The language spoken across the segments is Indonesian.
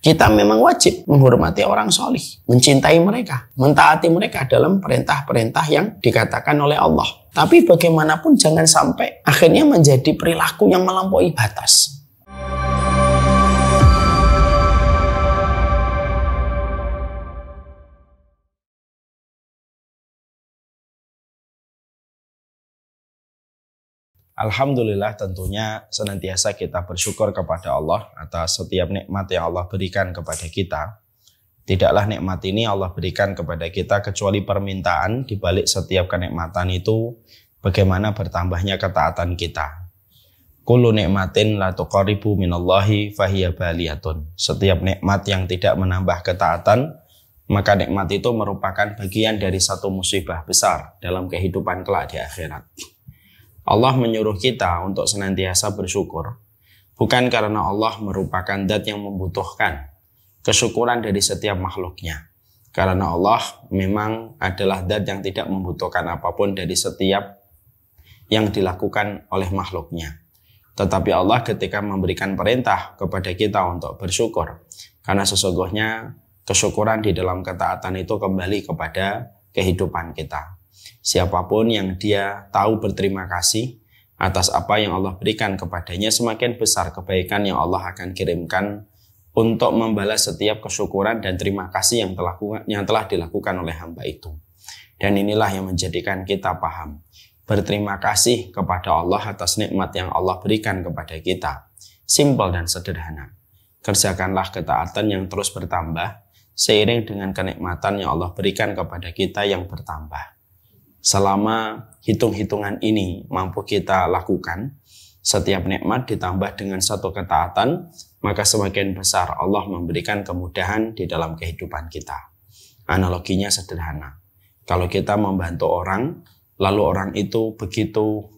Kita memang wajib menghormati orang solih, mencintai mereka, mentaati mereka dalam perintah-perintah yang dikatakan oleh Allah. Tapi bagaimanapun jangan sampai akhirnya menjadi perilaku yang melampaui batas. Alhamdulillah tentunya senantiasa kita bersyukur kepada Allah atas setiap nikmat yang Allah berikan kepada kita. Tidaklah nikmat ini Allah berikan kepada kita kecuali permintaan di balik setiap kenikmatan itu bagaimana bertambahnya ketaatan kita. Kullu nikmatin la tuqaribu minallahi fahiya baliyatun. Setiap nikmat yang tidak menambah ketaatan, maka nikmat itu merupakan bagian dari satu musibah besar dalam kehidupan kelak di akhirat. Allah menyuruh kita untuk senantiasa bersyukur, bukan karena Allah merupakan zat yang membutuhkan kesyukuran dari setiap makhluknya. Karena Allah memang adalah zat yang tidak membutuhkan apapun dari setiap yang dilakukan oleh makhluknya. Tetapi Allah ketika memberikan perintah kepada kita untuk bersyukur, karena sesungguhnya kesyukuran di dalam ketaatan itu kembali kepada kehidupan kita. Siapapun yang dia tahu berterima kasih atas apa yang Allah berikan kepadanya, semakin besar kebaikan yang Allah akan kirimkan untuk membalas setiap kesyukuran dan terima kasih yang telah yang telah dilakukan oleh hamba itu. Dan inilah yang menjadikan kita paham berterima kasih kepada Allah atas nikmat yang Allah berikan kepada kita. Simpel dan sederhana. Kerjakanlah ketaatan yang terus bertambah seiring dengan kenikmatan yang Allah berikan kepada kita yang bertambah. Selama hitung-hitungan ini mampu kita lakukan, setiap nikmat ditambah dengan satu ketaatan, maka semakin besar Allah memberikan kemudahan di dalam kehidupan kita. Analoginya sederhana. Kalau kita membantu orang, lalu orang itu begitu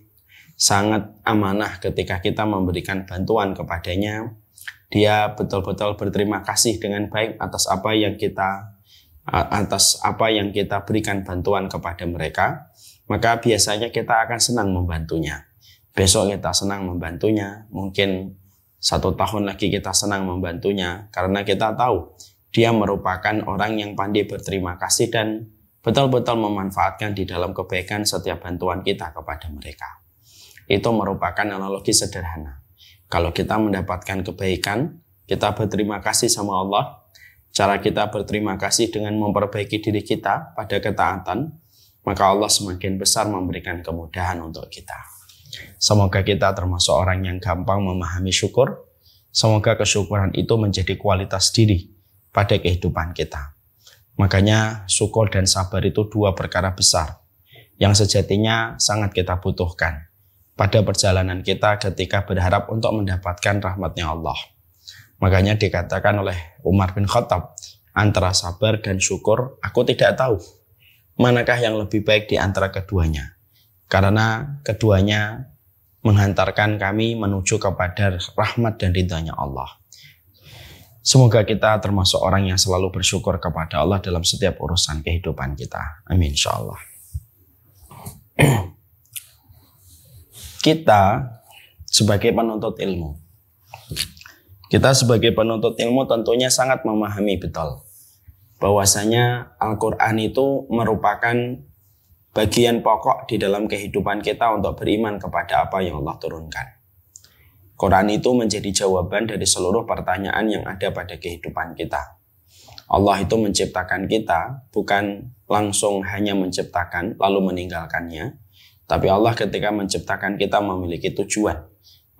sangat amanah ketika kita memberikan bantuan kepadanya, dia betul-betul berterima kasih dengan baik atas apa yang kita atas apa yang kita berikan bantuan kepada mereka, maka biasanya kita akan senang membantunya. Besok kita senang membantunya, mungkin satu tahun lagi kita senang membantunya karena kita tahu dia merupakan orang yang pandai berterima kasih dan betul-betul memanfaatkan di dalam kebaikan setiap bantuan kita kepada mereka. Itu merupakan analogi sederhana. Kalau kita mendapatkan kebaikan, kita berterima kasih sama Allah, cara kita berterima kasih dengan memperbaiki diri kita pada ketaatan, maka Allah semakin besar memberikan kemudahan untuk kita. Semoga kita termasuk orang yang gampang memahami syukur. Semoga kesyukuran itu menjadi kualitas diri pada kehidupan kita. Makanya syukur dan sabar itu dua perkara besar yang sejatinya sangat kita butuhkan pada perjalanan kita ketika berharap untuk mendapatkan rahmatnya Allah. Makanya dikatakan oleh Umar bin Khattab, antara sabar dan syukur, aku tidak tahu manakah yang lebih baik di antara keduanya. Karena keduanya menghantarkan kami menuju kepada rahmat dan ridhanya Allah. Semoga kita termasuk orang yang selalu bersyukur kepada Allah dalam setiap urusan kehidupan kita. Amin insya Allah. kita sebagai penuntut ilmu kita sebagai penuntut ilmu tentunya sangat memahami betul bahwasanya Al-Qur'an itu merupakan bagian pokok di dalam kehidupan kita untuk beriman kepada apa yang Allah turunkan. Quran itu menjadi jawaban dari seluruh pertanyaan yang ada pada kehidupan kita. Allah itu menciptakan kita bukan langsung hanya menciptakan lalu meninggalkannya, tapi Allah ketika menciptakan kita memiliki tujuan.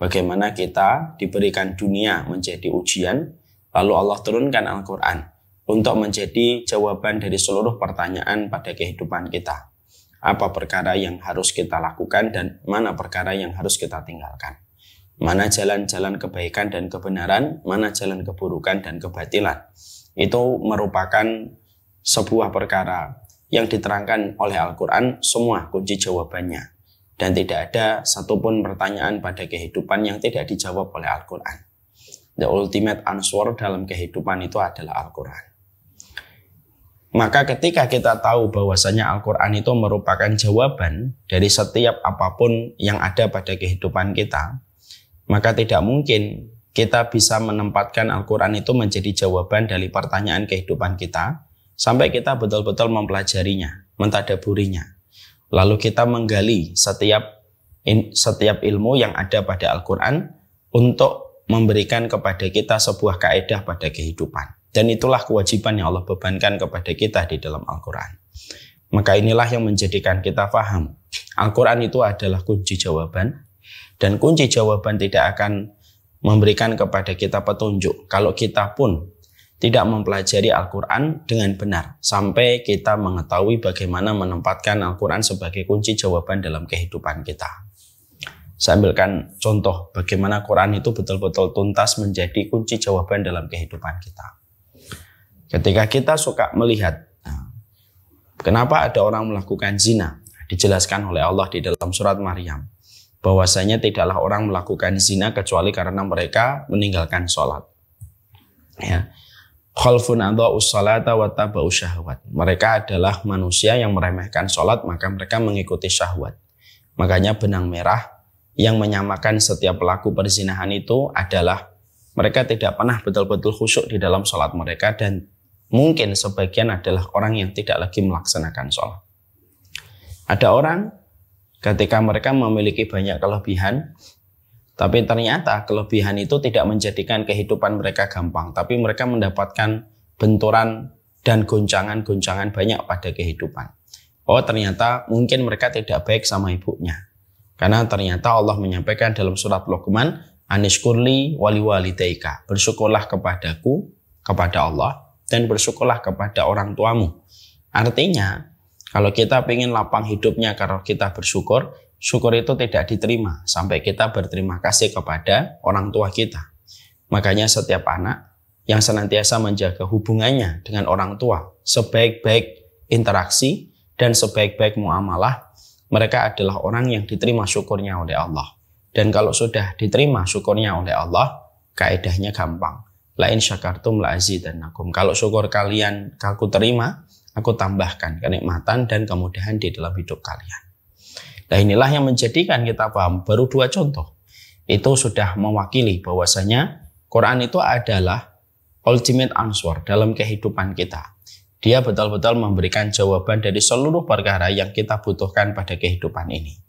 Bagaimana kita diberikan dunia menjadi ujian, lalu Allah turunkan Al-Quran untuk menjadi jawaban dari seluruh pertanyaan pada kehidupan kita. Apa perkara yang harus kita lakukan dan mana perkara yang harus kita tinggalkan. Mana jalan-jalan kebaikan dan kebenaran, mana jalan keburukan dan kebatilan. Itu merupakan sebuah perkara yang diterangkan oleh Al-Quran, semua kunci jawabannya dan tidak ada satupun pertanyaan pada kehidupan yang tidak dijawab oleh Al-Quran. The ultimate answer dalam kehidupan itu adalah Al-Quran. Maka ketika kita tahu bahwasanya Al-Quran itu merupakan jawaban dari setiap apapun yang ada pada kehidupan kita, maka tidak mungkin kita bisa menempatkan Al-Quran itu menjadi jawaban dari pertanyaan kehidupan kita, sampai kita betul-betul mempelajarinya, mentadaburinya, Lalu kita menggali setiap setiap ilmu yang ada pada Al-Qur'an untuk memberikan kepada kita sebuah kaedah pada kehidupan. Dan itulah kewajiban yang Allah bebankan kepada kita di dalam Al-Qur'an. Maka inilah yang menjadikan kita paham. Al-Qur'an itu adalah kunci jawaban dan kunci jawaban tidak akan memberikan kepada kita petunjuk kalau kita pun tidak mempelajari Al-Quran dengan benar sampai kita mengetahui bagaimana menempatkan Al-Quran sebagai kunci jawaban dalam kehidupan kita. Saya ambilkan contoh bagaimana Quran itu betul-betul tuntas menjadi kunci jawaban dalam kehidupan kita. Ketika kita suka melihat, nah, kenapa ada orang melakukan zina? Dijelaskan oleh Allah di dalam surat Maryam. Bahwasanya tidaklah orang melakukan zina kecuali karena mereka meninggalkan sholat. Ya khalfun adha usalata wa taba'u syahwat. Mereka adalah manusia yang meremehkan sholat, maka mereka mengikuti syahwat. Makanya benang merah yang menyamakan setiap pelaku perzinahan itu adalah mereka tidak pernah betul-betul khusyuk di dalam sholat mereka dan mungkin sebagian adalah orang yang tidak lagi melaksanakan sholat. Ada orang ketika mereka memiliki banyak kelebihan, tapi ternyata kelebihan itu tidak menjadikan kehidupan mereka gampang, tapi mereka mendapatkan benturan dan goncangan-goncangan banyak pada kehidupan. Oh ternyata mungkin mereka tidak baik sama ibunya. Karena ternyata Allah menyampaikan dalam surat Luqman, Aniskurli wali walidaika, bersyukurlah kepadaku, kepada Allah, dan bersyukurlah kepada orang tuamu. Artinya, kalau kita ingin lapang hidupnya karena kita bersyukur, syukur itu tidak diterima sampai kita berterima kasih kepada orang tua kita. Makanya setiap anak yang senantiasa menjaga hubungannya dengan orang tua, sebaik-baik interaksi dan sebaik-baik muamalah, mereka adalah orang yang diterima syukurnya oleh Allah. Dan kalau sudah diterima syukurnya oleh Allah, kaidahnya gampang. Lain syakartum la azidannakum. Kalau syukur kalian aku terima, aku tambahkan kenikmatan dan kemudahan di dalam hidup kalian. Nah inilah yang menjadikan kita paham. Baru dua contoh. Itu sudah mewakili bahwasanya Quran itu adalah ultimate answer dalam kehidupan kita. Dia betul-betul memberikan jawaban dari seluruh perkara yang kita butuhkan pada kehidupan ini.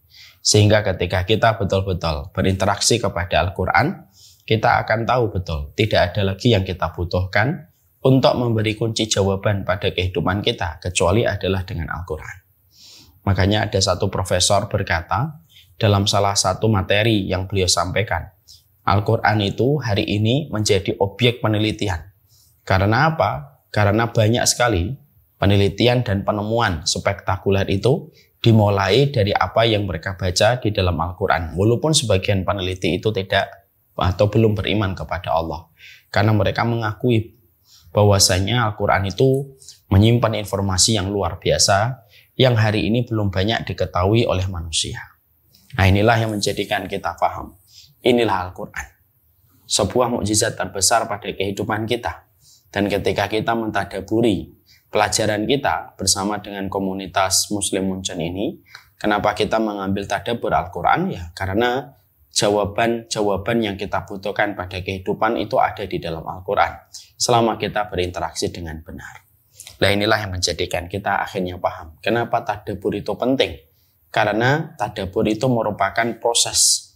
Sehingga ketika kita betul-betul berinteraksi kepada Al-Quran, kita akan tahu betul tidak ada lagi yang kita butuhkan untuk memberi kunci jawaban pada kehidupan kita kecuali adalah dengan Al-Quran. Makanya ada satu profesor berkata dalam salah satu materi yang beliau sampaikan, Al-Quran itu hari ini menjadi objek penelitian. Karena apa? Karena banyak sekali penelitian dan penemuan spektakuler itu dimulai dari apa yang mereka baca di dalam Al-Quran. Walaupun sebagian peneliti itu tidak atau belum beriman kepada Allah. Karena mereka mengakui bahwasanya Al-Quran itu menyimpan informasi yang luar biasa yang hari ini belum banyak diketahui oleh manusia. Nah inilah yang menjadikan kita paham. Inilah Al-Quran. Sebuah mukjizat terbesar pada kehidupan kita. Dan ketika kita mentadaburi pelajaran kita bersama dengan komunitas Muslim Muncen ini, kenapa kita mengambil tadabur Al-Quran? Ya karena jawaban-jawaban yang kita butuhkan pada kehidupan itu ada di dalam Al-Quran selama kita berinteraksi dengan benar. Nah inilah yang menjadikan kita akhirnya paham. Kenapa tadabur itu penting? Karena tadabur itu merupakan proses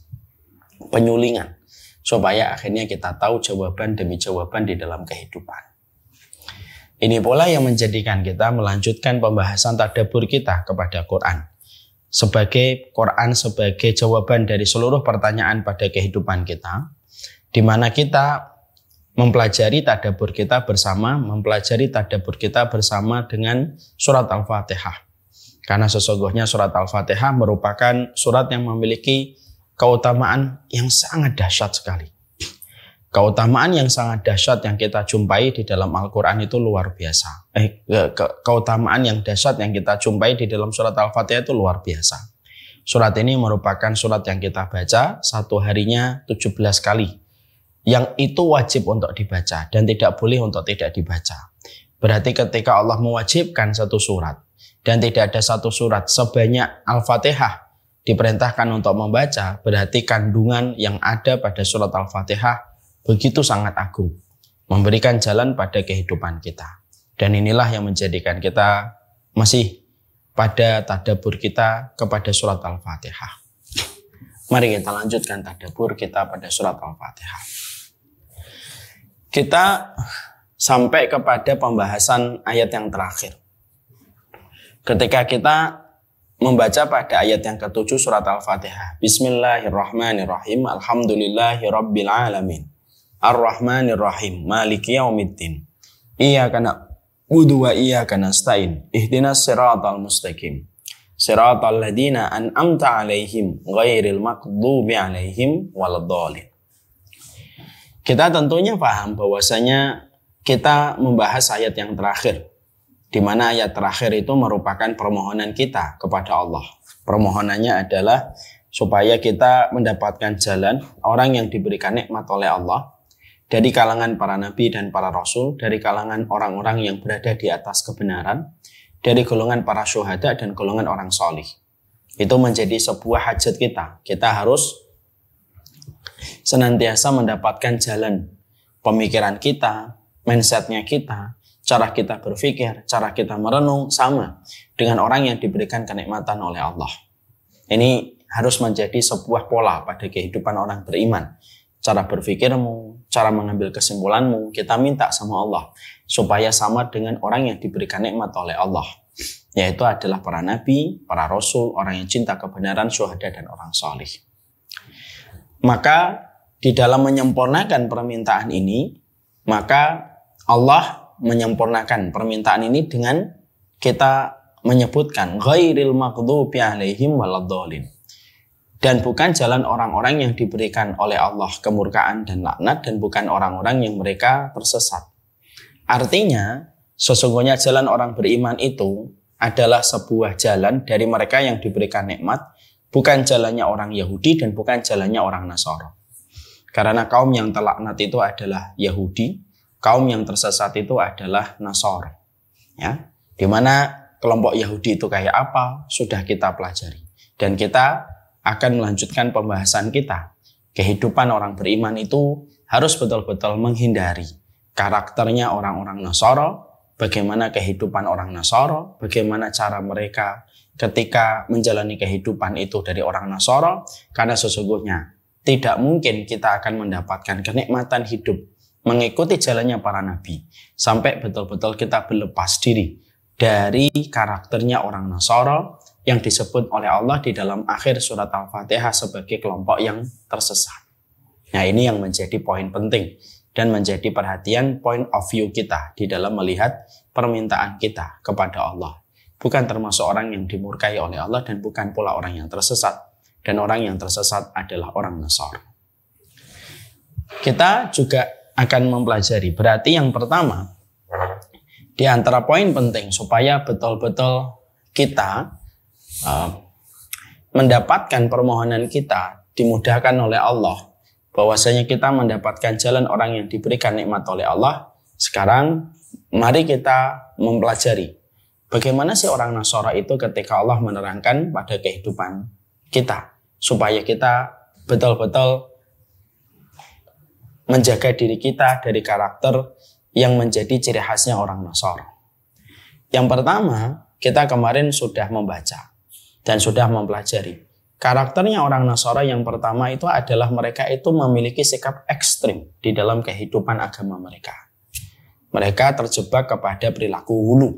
penyulingan. Supaya akhirnya kita tahu jawaban demi jawaban di dalam kehidupan. Ini pola yang menjadikan kita melanjutkan pembahasan tadabur kita kepada Quran. Sebagai Quran sebagai jawaban dari seluruh pertanyaan pada kehidupan kita, di mana kita mempelajari tadabur kita bersama, mempelajari tadabur kita bersama dengan surat Al-Fatihah. Karena sesungguhnya surat Al-Fatihah merupakan surat yang memiliki keutamaan yang sangat dahsyat sekali. Keutamaan yang sangat dahsyat yang kita jumpai di dalam Al-Quran itu luar biasa. Eh, ke, ke, keutamaan yang dahsyat yang kita jumpai di dalam surat Al-Fatihah itu luar biasa. Surat ini merupakan surat yang kita baca satu harinya 17 kali yang itu wajib untuk dibaca dan tidak boleh untuk tidak dibaca. Berarti ketika Allah mewajibkan satu surat dan tidak ada satu surat sebanyak Al-Fatihah diperintahkan untuk membaca, berarti kandungan yang ada pada surat Al-Fatihah begitu sangat agung, memberikan jalan pada kehidupan kita. Dan inilah yang menjadikan kita masih pada tadabur kita kepada surat Al-Fatihah. Mari kita lanjutkan tadabur kita pada surat Al-Fatihah kita sampai kepada pembahasan ayat yang terakhir. Ketika kita membaca pada ayat yang ketujuh surat Al-Fatihah. Bismillahirrahmanirrahim. Alhamdulillahirrabbilalamin. alamin. Ar-Rahmanirrahim. Maliki yaumiddin. Iyaka na'budu wa iyaka nasta'in. Ihdinas siratal mustaqim. Siratal ladina an'amta 'alaihim ghairil makdubi 'alaihim Waladhalin. Kita tentunya paham bahwasanya kita membahas ayat yang terakhir di mana ayat terakhir itu merupakan permohonan kita kepada Allah. Permohonannya adalah supaya kita mendapatkan jalan orang yang diberikan nikmat oleh Allah dari kalangan para nabi dan para rasul, dari kalangan orang-orang yang berada di atas kebenaran, dari golongan para syuhada dan golongan orang solih. Itu menjadi sebuah hajat kita. Kita harus senantiasa mendapatkan jalan pemikiran kita, mindsetnya kita, cara kita berpikir, cara kita merenung sama dengan orang yang diberikan kenikmatan oleh Allah. Ini harus menjadi sebuah pola pada kehidupan orang beriman. Cara berpikirmu, cara mengambil kesimpulanmu, kita minta sama Allah supaya sama dengan orang yang diberikan nikmat oleh Allah yaitu adalah para nabi, para rasul, orang yang cinta kebenaran, syuhada, dan orang solih. Maka di dalam menyempurnakan permintaan ini, maka Allah menyempurnakan permintaan ini dengan kita menyebutkan ghairil maghdubi alaihim waladhdallin. Dan bukan jalan orang-orang yang diberikan oleh Allah kemurkaan dan laknat dan bukan orang-orang yang mereka tersesat. Artinya, sesungguhnya jalan orang beriman itu adalah sebuah jalan dari mereka yang diberikan nikmat, bukan jalannya orang Yahudi dan bukan jalannya orang Nasoro. Karena kaum yang telaknat itu adalah Yahudi, kaum yang tersesat itu adalah Nasor. Ya, di mana kelompok Yahudi itu kayak apa sudah kita pelajari dan kita akan melanjutkan pembahasan kita. Kehidupan orang beriman itu harus betul-betul menghindari karakternya orang-orang Nasoro, bagaimana kehidupan orang Nasoro, bagaimana cara mereka ketika menjalani kehidupan itu dari orang Nasoro, karena sesungguhnya tidak mungkin kita akan mendapatkan kenikmatan hidup mengikuti jalannya para nabi sampai betul-betul kita berlepas diri dari karakternya orang Nasoro yang disebut oleh Allah di dalam akhir surat Al-Fatihah sebagai kelompok yang tersesat. Nah ini yang menjadi poin penting dan menjadi perhatian point of view kita di dalam melihat permintaan kita kepada Allah. Bukan termasuk orang yang dimurkai oleh Allah dan bukan pula orang yang tersesat dan orang yang tersesat adalah orang Nasor. Kita juga akan mempelajari. Berarti yang pertama, di antara poin penting supaya betul-betul kita uh, mendapatkan permohonan kita dimudahkan oleh Allah. Bahwasanya kita mendapatkan jalan orang yang diberikan nikmat oleh Allah. Sekarang mari kita mempelajari bagaimana sih orang Nasara itu ketika Allah menerangkan pada kehidupan kita supaya kita betul-betul menjaga diri kita dari karakter yang menjadi ciri khasnya orang Nasor. Yang pertama, kita kemarin sudah membaca dan sudah mempelajari. Karakternya orang Nasoro yang pertama itu adalah mereka itu memiliki sikap ekstrim di dalam kehidupan agama mereka. Mereka terjebak kepada perilaku hulu.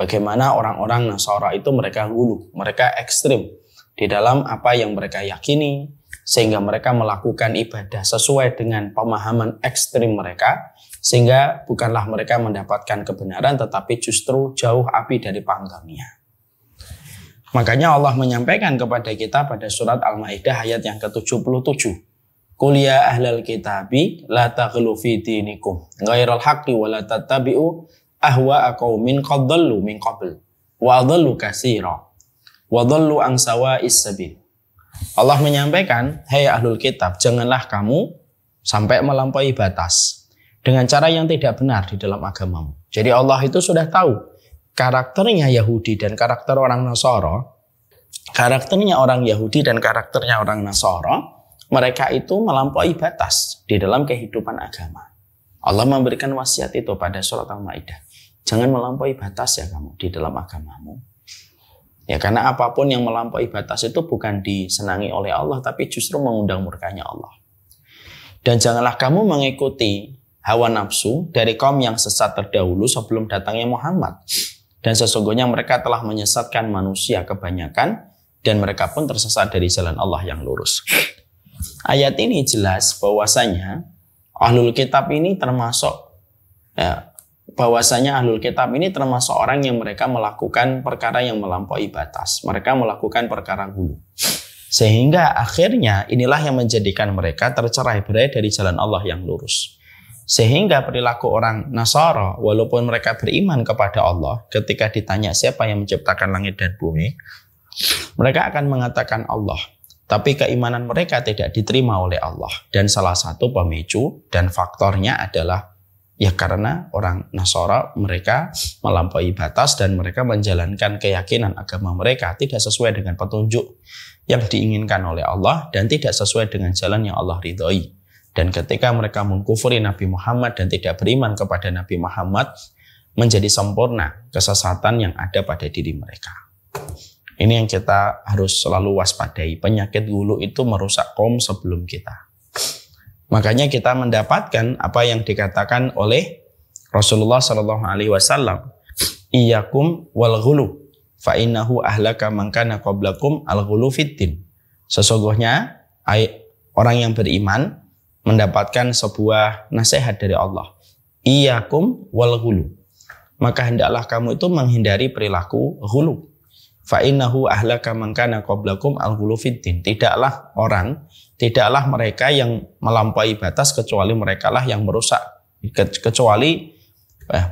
Bagaimana orang-orang Nasoro itu mereka hulu, mereka ekstrim di dalam apa yang mereka yakini, sehingga mereka melakukan ibadah sesuai dengan pemahaman ekstrim mereka, sehingga bukanlah mereka mendapatkan kebenaran, tetapi justru jauh api dari panggangnya. Makanya Allah menyampaikan kepada kita pada surat Al-Ma'idah ayat yang ke-77. Kuliah ya ahlal kitabi la taghlu fi dinikum ghairal haqqi wa la tattabi'u ahwa'a qaumin qad dhallu min qabl wa dhallu katsiran. Wadallu ang sabil. Allah menyampaikan, "Hei ahlul kitab, janganlah kamu sampai melampaui batas dengan cara yang tidak benar di dalam agamamu." Jadi Allah itu sudah tahu karakternya Yahudi dan karakter orang Nasoro. Karakternya orang Yahudi dan karakternya orang Nasoro, mereka itu melampaui batas di dalam kehidupan agama. Allah memberikan wasiat itu pada surat Al-Maidah. Jangan melampaui batas ya kamu di dalam agamamu. Ya karena apapun yang melampaui batas itu bukan disenangi oleh Allah tapi justru mengundang murkanya Allah. Dan janganlah kamu mengikuti hawa nafsu dari kaum yang sesat terdahulu sebelum datangnya Muhammad. Dan sesungguhnya mereka telah menyesatkan manusia kebanyakan dan mereka pun tersesat dari jalan Allah yang lurus. Ayat ini jelas bahwasanya Ahlul Kitab ini termasuk ya, bahwasanya ahlul kitab ini termasuk orang yang mereka melakukan perkara yang melampaui batas. Mereka melakukan perkara hulu. Sehingga akhirnya inilah yang menjadikan mereka tercerai berai dari jalan Allah yang lurus. Sehingga perilaku orang Nasara, walaupun mereka beriman kepada Allah, ketika ditanya siapa yang menciptakan langit dan bumi, mereka akan mengatakan Allah. Tapi keimanan mereka tidak diterima oleh Allah. Dan salah satu pemicu dan faktornya adalah Ya karena orang Nasara mereka melampaui batas dan mereka menjalankan keyakinan agama mereka tidak sesuai dengan petunjuk yang diinginkan oleh Allah dan tidak sesuai dengan jalan yang Allah ridhoi. Dan ketika mereka mengkufuri Nabi Muhammad dan tidak beriman kepada Nabi Muhammad, menjadi sempurna kesesatan yang ada pada diri mereka. Ini yang kita harus selalu waspadai. Penyakit gulu itu merusak kaum sebelum kita. Makanya kita mendapatkan apa yang dikatakan oleh Rasulullah Shallallahu Alaihi Wasallam. Iyakum wal ghulu fa innahu ahlaka mangkana qablakum al ghulu fitin. Sesungguhnya orang yang beriman mendapatkan sebuah nasihat dari Allah. Iyakum wal ghulu. Maka hendaklah kamu itu menghindari perilaku ghulu. Fa innahu ahlaka mangkana qablakum al ghulu fitin. Tidaklah orang tidaklah mereka yang melampaui batas kecuali mereka lah yang merusak kecuali eh,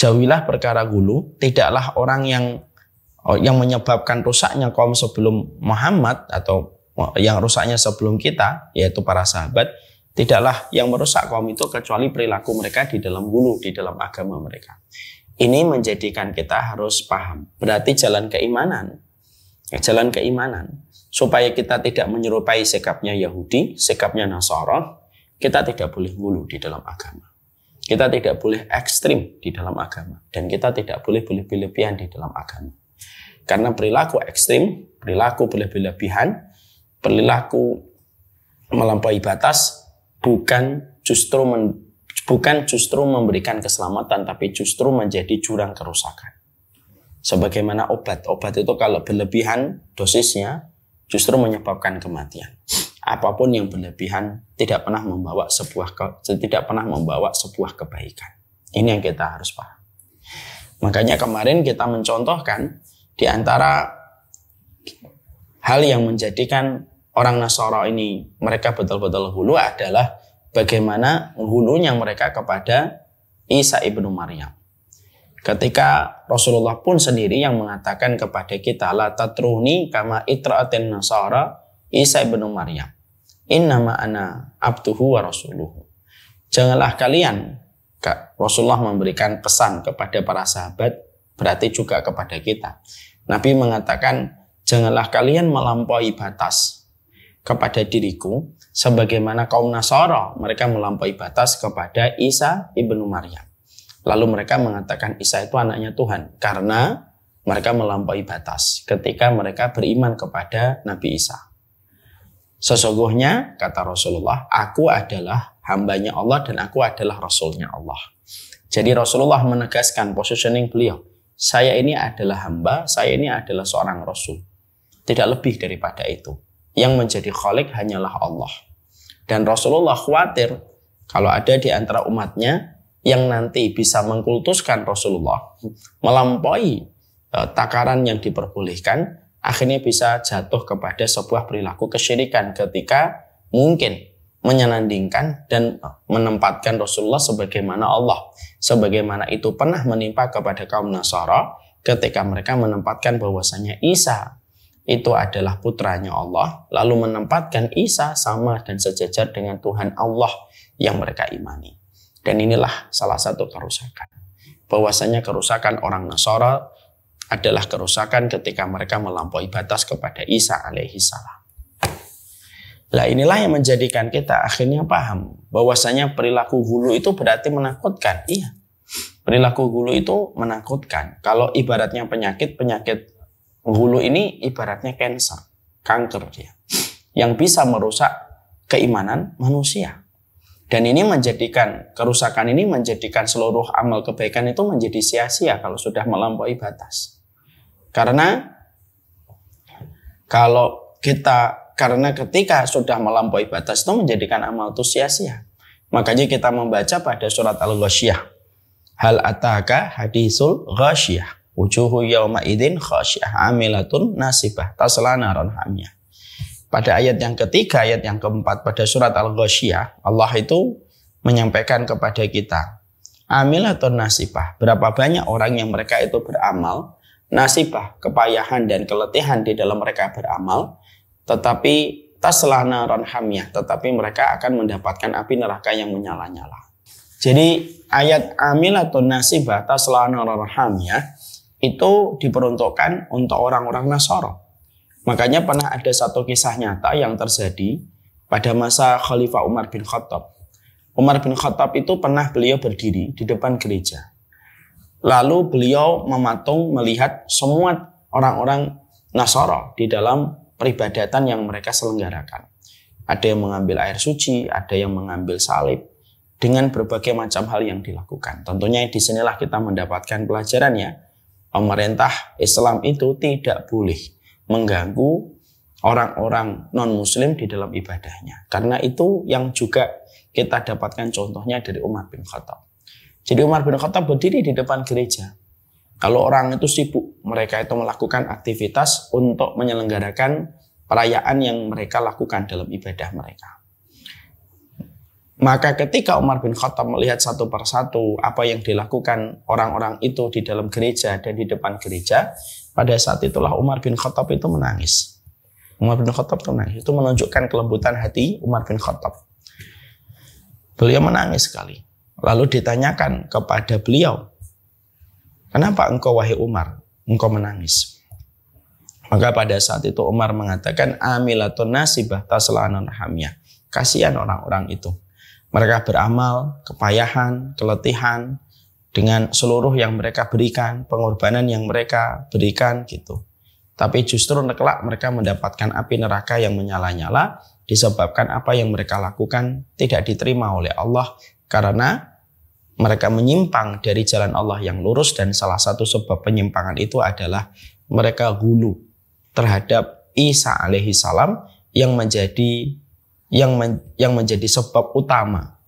jauhilah perkara gulu tidaklah orang yang oh, yang menyebabkan rusaknya kaum sebelum Muhammad atau oh, yang rusaknya sebelum kita yaitu para sahabat tidaklah yang merusak kaum itu kecuali perilaku mereka di dalam gulu di dalam agama mereka ini menjadikan kita harus paham berarti jalan keimanan jalan keimanan supaya kita tidak menyerupai sikapnya Yahudi, sikapnya Nasara, kita tidak boleh ngulu di dalam agama. Kita tidak boleh ekstrim di dalam agama. Dan kita tidak boleh berlebihan pilihan di dalam agama. Karena perilaku ekstrim, perilaku berlebihan, pilihan, perilaku melampaui batas, bukan justru men, bukan justru memberikan keselamatan, tapi justru menjadi jurang kerusakan. Sebagaimana obat, obat itu kalau berlebihan dosisnya justru menyebabkan kematian. Apapun yang berlebihan tidak pernah membawa sebuah tidak pernah membawa sebuah kebaikan. Ini yang kita harus paham. Makanya kemarin kita mencontohkan di antara hal yang menjadikan orang Nasoro ini mereka betul-betul hulu adalah bagaimana hulunya mereka kepada Isa ibnu Maryam. Ketika Rasulullah pun sendiri yang mengatakan kepada kita, La tatruni kama itra'atin nasara Isa ibnu Maryam. Innama ana abduhu wa rasuluhu. Janganlah kalian, Kak, Rasulullah memberikan pesan kepada para sahabat, berarti juga kepada kita. Nabi mengatakan, janganlah kalian melampaui batas kepada diriku, sebagaimana kaum Nasara mereka melampaui batas kepada Isa ibnu Maryam. Lalu mereka mengatakan Isa itu anaknya Tuhan karena mereka melampaui batas ketika mereka beriman kepada Nabi Isa. Sesungguhnya, kata Rasulullah, aku adalah hambanya Allah dan aku adalah Rasulnya Allah. Jadi Rasulullah menegaskan positioning beliau. Saya ini adalah hamba, saya ini adalah seorang Rasul. Tidak lebih daripada itu. Yang menjadi khalik hanyalah Allah. Dan Rasulullah khawatir kalau ada di antara umatnya yang nanti bisa mengkultuskan Rasulullah melampaui e, takaran yang diperbolehkan akhirnya bisa jatuh kepada sebuah perilaku kesyirikan ketika mungkin menyandingkan dan eh, menempatkan Rasulullah sebagaimana Allah sebagaimana itu pernah menimpa kepada kaum Nasara ketika mereka menempatkan bahwasanya Isa itu adalah putranya Allah lalu menempatkan Isa sama dan sejajar dengan Tuhan Allah yang mereka imani dan inilah salah satu kerusakan. Bahwasanya kerusakan orang Nasara adalah kerusakan ketika mereka melampaui batas kepada Isa alaihi salam. Lah inilah yang menjadikan kita akhirnya paham bahwasanya perilaku gulu itu berarti menakutkan. Iya, perilaku gulu itu menakutkan. Kalau ibaratnya penyakit, penyakit gulu ini ibaratnya kanker, kanker ya, yang bisa merusak keimanan manusia. Dan ini menjadikan kerusakan ini menjadikan seluruh amal kebaikan itu menjadi sia-sia kalau sudah melampaui batas. Karena kalau kita karena ketika sudah melampaui batas itu menjadikan amal itu sia-sia. Makanya kita membaca pada surat Al-Ghasyiyah. Hal ataka hadisul ghasyiyah. Wujuhu yawma idin khasyiyah amilatun nasibah tasla hamiyah pada ayat yang ketiga, ayat yang keempat pada surat Al-Ghoshiyah, Allah itu menyampaikan kepada kita, amil atau nasibah, berapa banyak orang yang mereka itu beramal, nasibah, kepayahan dan keletihan di dalam mereka beramal, tetapi taslah naran tetapi mereka akan mendapatkan api neraka yang menyala-nyala. Jadi ayat amil atau nasibah taslah naran itu diperuntukkan untuk orang-orang Nasoro Makanya pernah ada satu kisah nyata yang terjadi pada masa Khalifah Umar bin Khattab. Umar bin Khattab itu pernah beliau berdiri di depan gereja. Lalu beliau mematung melihat semua orang-orang Nasoro di dalam peribadatan yang mereka selenggarakan. Ada yang mengambil air suci, ada yang mengambil salib, dengan berbagai macam hal yang dilakukan. Tentunya disinilah kita mendapatkan pelajaran ya. Pemerintah Islam itu tidak boleh mengganggu orang-orang non-muslim di dalam ibadahnya. Karena itu yang juga kita dapatkan contohnya dari Umar bin Khattab. Jadi Umar bin Khattab berdiri di depan gereja. Kalau orang itu sibuk, mereka itu melakukan aktivitas untuk menyelenggarakan perayaan yang mereka lakukan dalam ibadah mereka. Maka ketika Umar bin Khattab melihat satu persatu apa yang dilakukan orang-orang itu di dalam gereja dan di depan gereja, pada saat itulah Umar bin Khattab itu menangis. Umar bin Khattab itu menangis. Itu menunjukkan kelembutan hati Umar bin Khattab. Beliau menangis sekali. Lalu ditanyakan kepada beliau, kenapa engkau wahai Umar, engkau menangis? Maka pada saat itu Umar mengatakan, amilatun nasibah tasla'anun hamiyah. Kasihan orang-orang itu mereka beramal, kepayahan, keletihan dengan seluruh yang mereka berikan, pengorbanan yang mereka berikan gitu. Tapi justru nekelak mereka mendapatkan api neraka yang menyala-nyala disebabkan apa yang mereka lakukan tidak diterima oleh Allah karena mereka menyimpang dari jalan Allah yang lurus dan salah satu sebab penyimpangan itu adalah mereka gulu terhadap Isa alaihi salam yang menjadi yang men yang menjadi sebab utama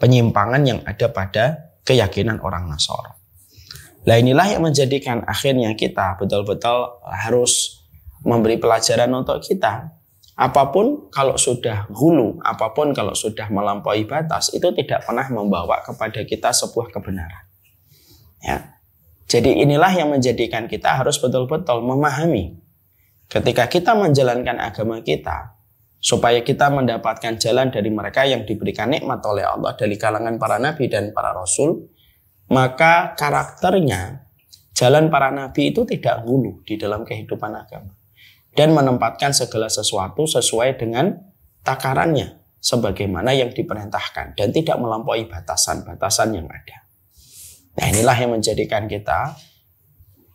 penyimpangan yang ada pada keyakinan orang Nasoro. Nah inilah yang menjadikan akhirnya kita betul-betul harus memberi pelajaran untuk kita. Apapun kalau sudah hulu, apapun kalau sudah melampaui batas, itu tidak pernah membawa kepada kita sebuah kebenaran. Ya. Jadi inilah yang menjadikan kita harus betul-betul memahami. Ketika kita menjalankan agama kita, supaya kita mendapatkan jalan dari mereka yang diberikan nikmat oleh Allah dari kalangan para nabi dan para rasul maka karakternya jalan para nabi itu tidak hulu di dalam kehidupan agama dan menempatkan segala sesuatu sesuai dengan takarannya sebagaimana yang diperintahkan dan tidak melampaui batasan-batasan yang ada. Nah, inilah yang menjadikan kita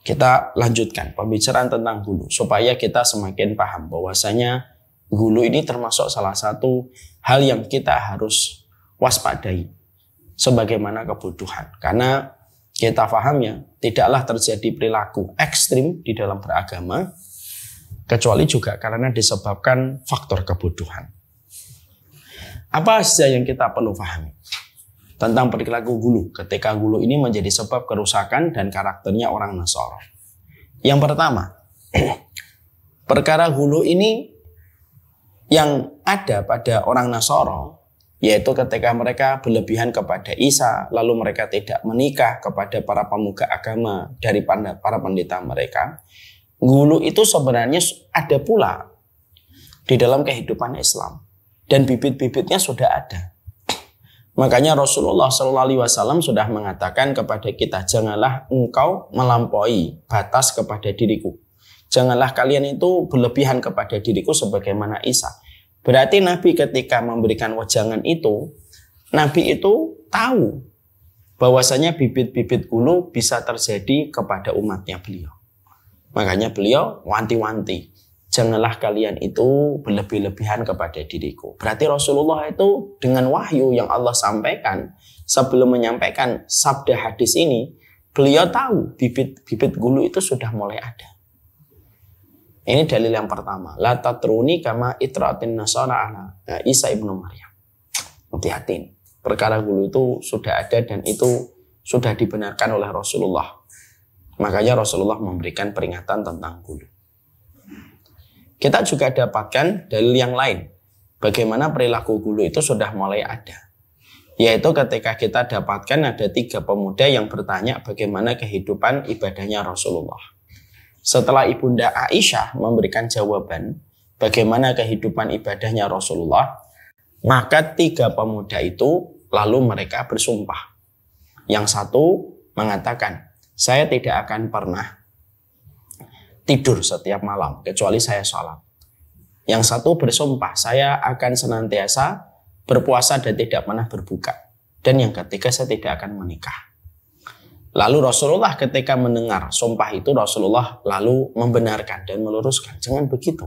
kita lanjutkan pembicaraan tentang hulu supaya kita semakin paham bahwasanya gulu ini termasuk salah satu hal yang kita harus waspadai sebagaimana kebutuhan. Karena kita paham ya, tidaklah terjadi perilaku ekstrim di dalam beragama, kecuali juga karena disebabkan faktor kebutuhan. Apa saja yang kita perlu pahami? Tentang perilaku gulu, ketika gulu ini menjadi sebab kerusakan dan karakternya orang nasor. Yang pertama, perkara gulu ini yang ada pada orang Nasoro, yaitu ketika mereka berlebihan kepada Isa, lalu mereka tidak menikah kepada para pemuka agama dari para pendeta mereka, gulu itu sebenarnya ada pula di dalam kehidupan Islam dan bibit-bibitnya sudah ada. Makanya Rasulullah Shallallahu Wasallam sudah mengatakan kepada kita, janganlah engkau melampaui batas kepada diriku. Janganlah kalian itu berlebihan kepada diriku sebagaimana Isa. Berarti Nabi ketika memberikan wajangan itu, Nabi itu tahu bahwasanya bibit-bibit ulu bisa terjadi kepada umatnya beliau. Makanya beliau wanti-wanti, janganlah kalian itu berlebih-lebihan kepada diriku. Berarti Rasulullah itu dengan wahyu yang Allah sampaikan sebelum menyampaikan sabda hadis ini, beliau tahu bibit-bibit gulu itu sudah mulai ada. Ini dalil yang pertama. La tatruni kama itratin nasara ala nah, Isa ibnu Maryam. Hati-hati. Perkara gulu itu sudah ada dan itu sudah dibenarkan oleh Rasulullah. Makanya Rasulullah memberikan peringatan tentang gulu. Kita juga dapatkan dalil yang lain. Bagaimana perilaku gulu itu sudah mulai ada. Yaitu ketika kita dapatkan ada tiga pemuda yang bertanya bagaimana kehidupan ibadahnya Rasulullah. Setelah Ibunda Aisyah memberikan jawaban bagaimana kehidupan ibadahnya Rasulullah, maka tiga pemuda itu lalu mereka bersumpah. Yang satu mengatakan, saya tidak akan pernah tidur setiap malam kecuali saya sholat. Yang satu bersumpah, saya akan senantiasa berpuasa dan tidak pernah berbuka. Dan yang ketiga, saya tidak akan menikah. Lalu Rasulullah ketika mendengar sumpah itu Rasulullah lalu membenarkan dan meluruskan. Jangan begitu.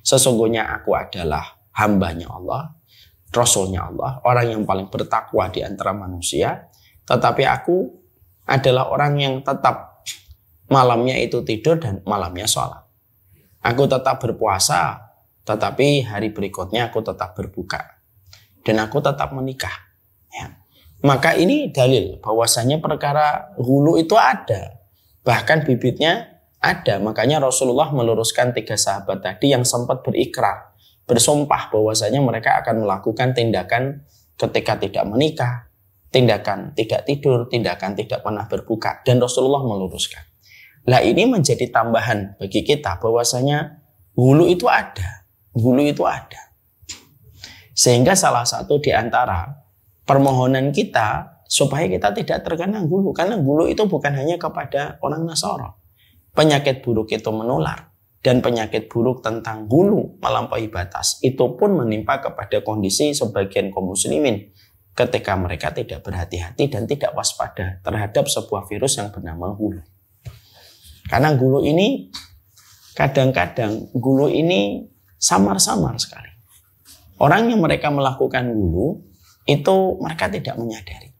Sesungguhnya aku adalah hambanya Allah, Rasulnya Allah, orang yang paling bertakwa di antara manusia. Tetapi aku adalah orang yang tetap malamnya itu tidur dan malamnya sholat. Aku tetap berpuasa, tetapi hari berikutnya aku tetap berbuka. Dan aku tetap menikah. Ya maka ini dalil bahwasanya perkara hulu itu ada. Bahkan bibitnya ada. Makanya Rasulullah meluruskan tiga sahabat tadi yang sempat berikrar, bersumpah bahwasanya mereka akan melakukan tindakan ketika tidak menikah, tindakan tidak tidur, tindakan tidak pernah berbuka dan Rasulullah meluruskan. Lah ini menjadi tambahan bagi kita bahwasanya hulu itu ada. Hulu itu ada. Sehingga salah satu di antara permohonan kita supaya kita tidak terkena gulu. Karena gulu itu bukan hanya kepada orang Nasoro. Penyakit buruk itu menular. Dan penyakit buruk tentang gulu melampaui batas itu pun menimpa kepada kondisi sebagian kaum muslimin ketika mereka tidak berhati-hati dan tidak waspada terhadap sebuah virus yang bernama gulu. Karena gulu ini kadang-kadang gulu ini samar-samar sekali. Orang yang mereka melakukan gulu itu mereka tidak menyadari.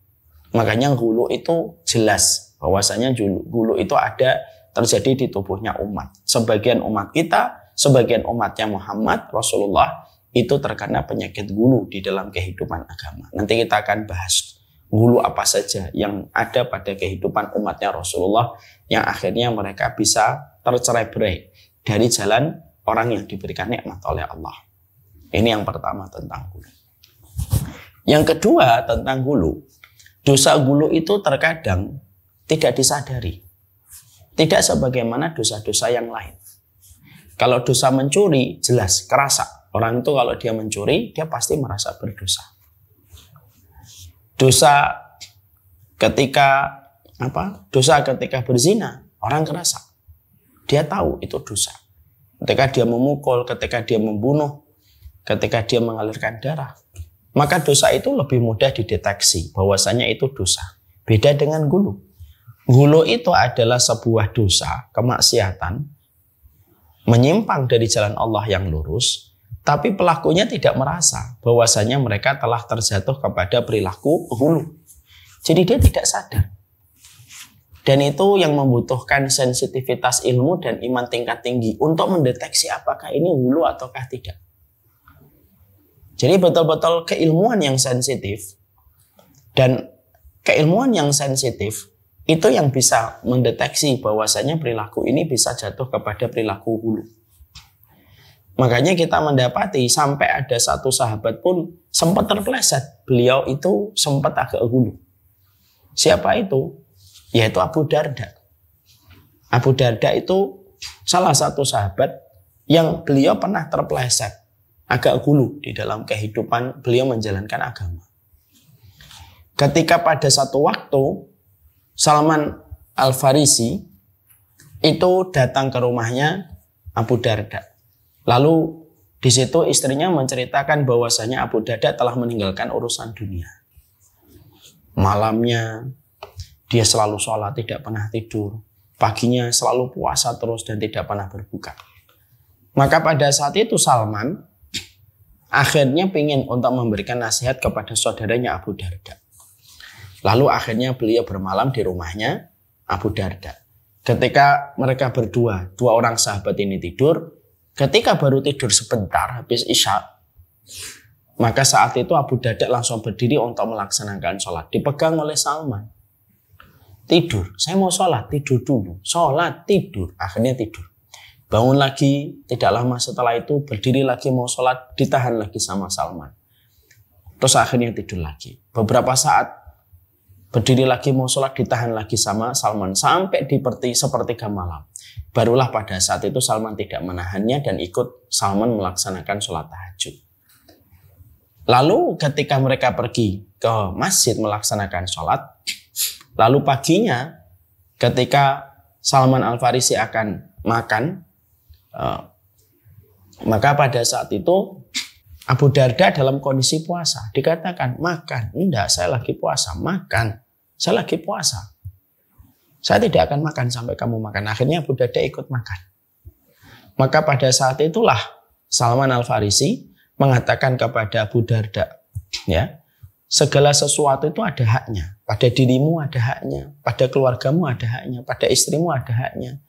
Makanya gulu itu jelas bahwasanya gulu itu ada terjadi di tubuhnya umat. Sebagian umat kita, sebagian umatnya Muhammad Rasulullah itu terkena penyakit gulu di dalam kehidupan agama. Nanti kita akan bahas gulu apa saja yang ada pada kehidupan umatnya Rasulullah yang akhirnya mereka bisa tercerai berai dari jalan orang yang diberikan nikmat oleh Allah. Ini yang pertama tentang gulu. Yang kedua tentang gulu. Dosa gulu itu terkadang tidak disadari. Tidak sebagaimana dosa-dosa yang lain. Kalau dosa mencuri, jelas, kerasa. Orang itu kalau dia mencuri, dia pasti merasa berdosa. Dosa ketika apa? Dosa ketika berzina, orang kerasa. Dia tahu itu dosa. Ketika dia memukul, ketika dia membunuh, ketika dia mengalirkan darah, maka dosa itu lebih mudah dideteksi bahwasanya itu dosa. Beda dengan gulu. Gulu itu adalah sebuah dosa, kemaksiatan, menyimpang dari jalan Allah yang lurus, tapi pelakunya tidak merasa bahwasanya mereka telah terjatuh kepada perilaku hulu. Jadi dia tidak sadar. Dan itu yang membutuhkan sensitivitas ilmu dan iman tingkat tinggi untuk mendeteksi apakah ini hulu ataukah tidak. Jadi betul-betul keilmuan yang sensitif dan keilmuan yang sensitif itu yang bisa mendeteksi bahwasanya perilaku ini bisa jatuh kepada perilaku hulu. Makanya kita mendapati sampai ada satu sahabat pun sempat terpleset. Beliau itu sempat agak hulu. Siapa itu? Yaitu Abu Darda. Abu Darda itu salah satu sahabat yang beliau pernah terpleset agak gulu di dalam kehidupan beliau menjalankan agama. Ketika pada satu waktu Salman Al-Farisi itu datang ke rumahnya Abu Darda. Lalu di situ istrinya menceritakan bahwasanya Abu Darda telah meninggalkan urusan dunia. Malamnya dia selalu sholat, tidak pernah tidur. Paginya selalu puasa terus dan tidak pernah berbuka. Maka pada saat itu Salman Akhirnya ingin untuk memberikan nasihat kepada saudaranya Abu Darda. Lalu akhirnya beliau bermalam di rumahnya Abu Darda. Ketika mereka berdua, dua orang sahabat ini tidur, ketika baru tidur sebentar habis isya, maka saat itu Abu Darda langsung berdiri untuk melaksanakan sholat. Dipegang oleh Salman. Tidur. Saya mau sholat, tidur dulu. Sholat, tidur. Akhirnya tidur bangun lagi, tidak lama setelah itu berdiri lagi mau sholat, ditahan lagi sama Salman. Terus akhirnya tidur lagi. Beberapa saat berdiri lagi mau sholat, ditahan lagi sama Salman. Sampai di perti, sepertiga malam. Barulah pada saat itu Salman tidak menahannya dan ikut Salman melaksanakan sholat tahajud. Lalu ketika mereka pergi ke masjid melaksanakan sholat, lalu paginya ketika Salman Al-Farisi akan makan, Ah. maka pada saat itu Abu Darda dalam kondisi puasa dikatakan makan, tidak saya lagi puasa, makan, saya lagi puasa. Saya tidak akan makan sampai kamu makan. Akhirnya Abu Darda ikut makan. Maka pada saat itulah Salman Al Farisi mengatakan kepada Abu Darda, ya, segala sesuatu itu ada haknya. Pada dirimu ada haknya, pada keluargamu ada haknya, pada istrimu ada haknya,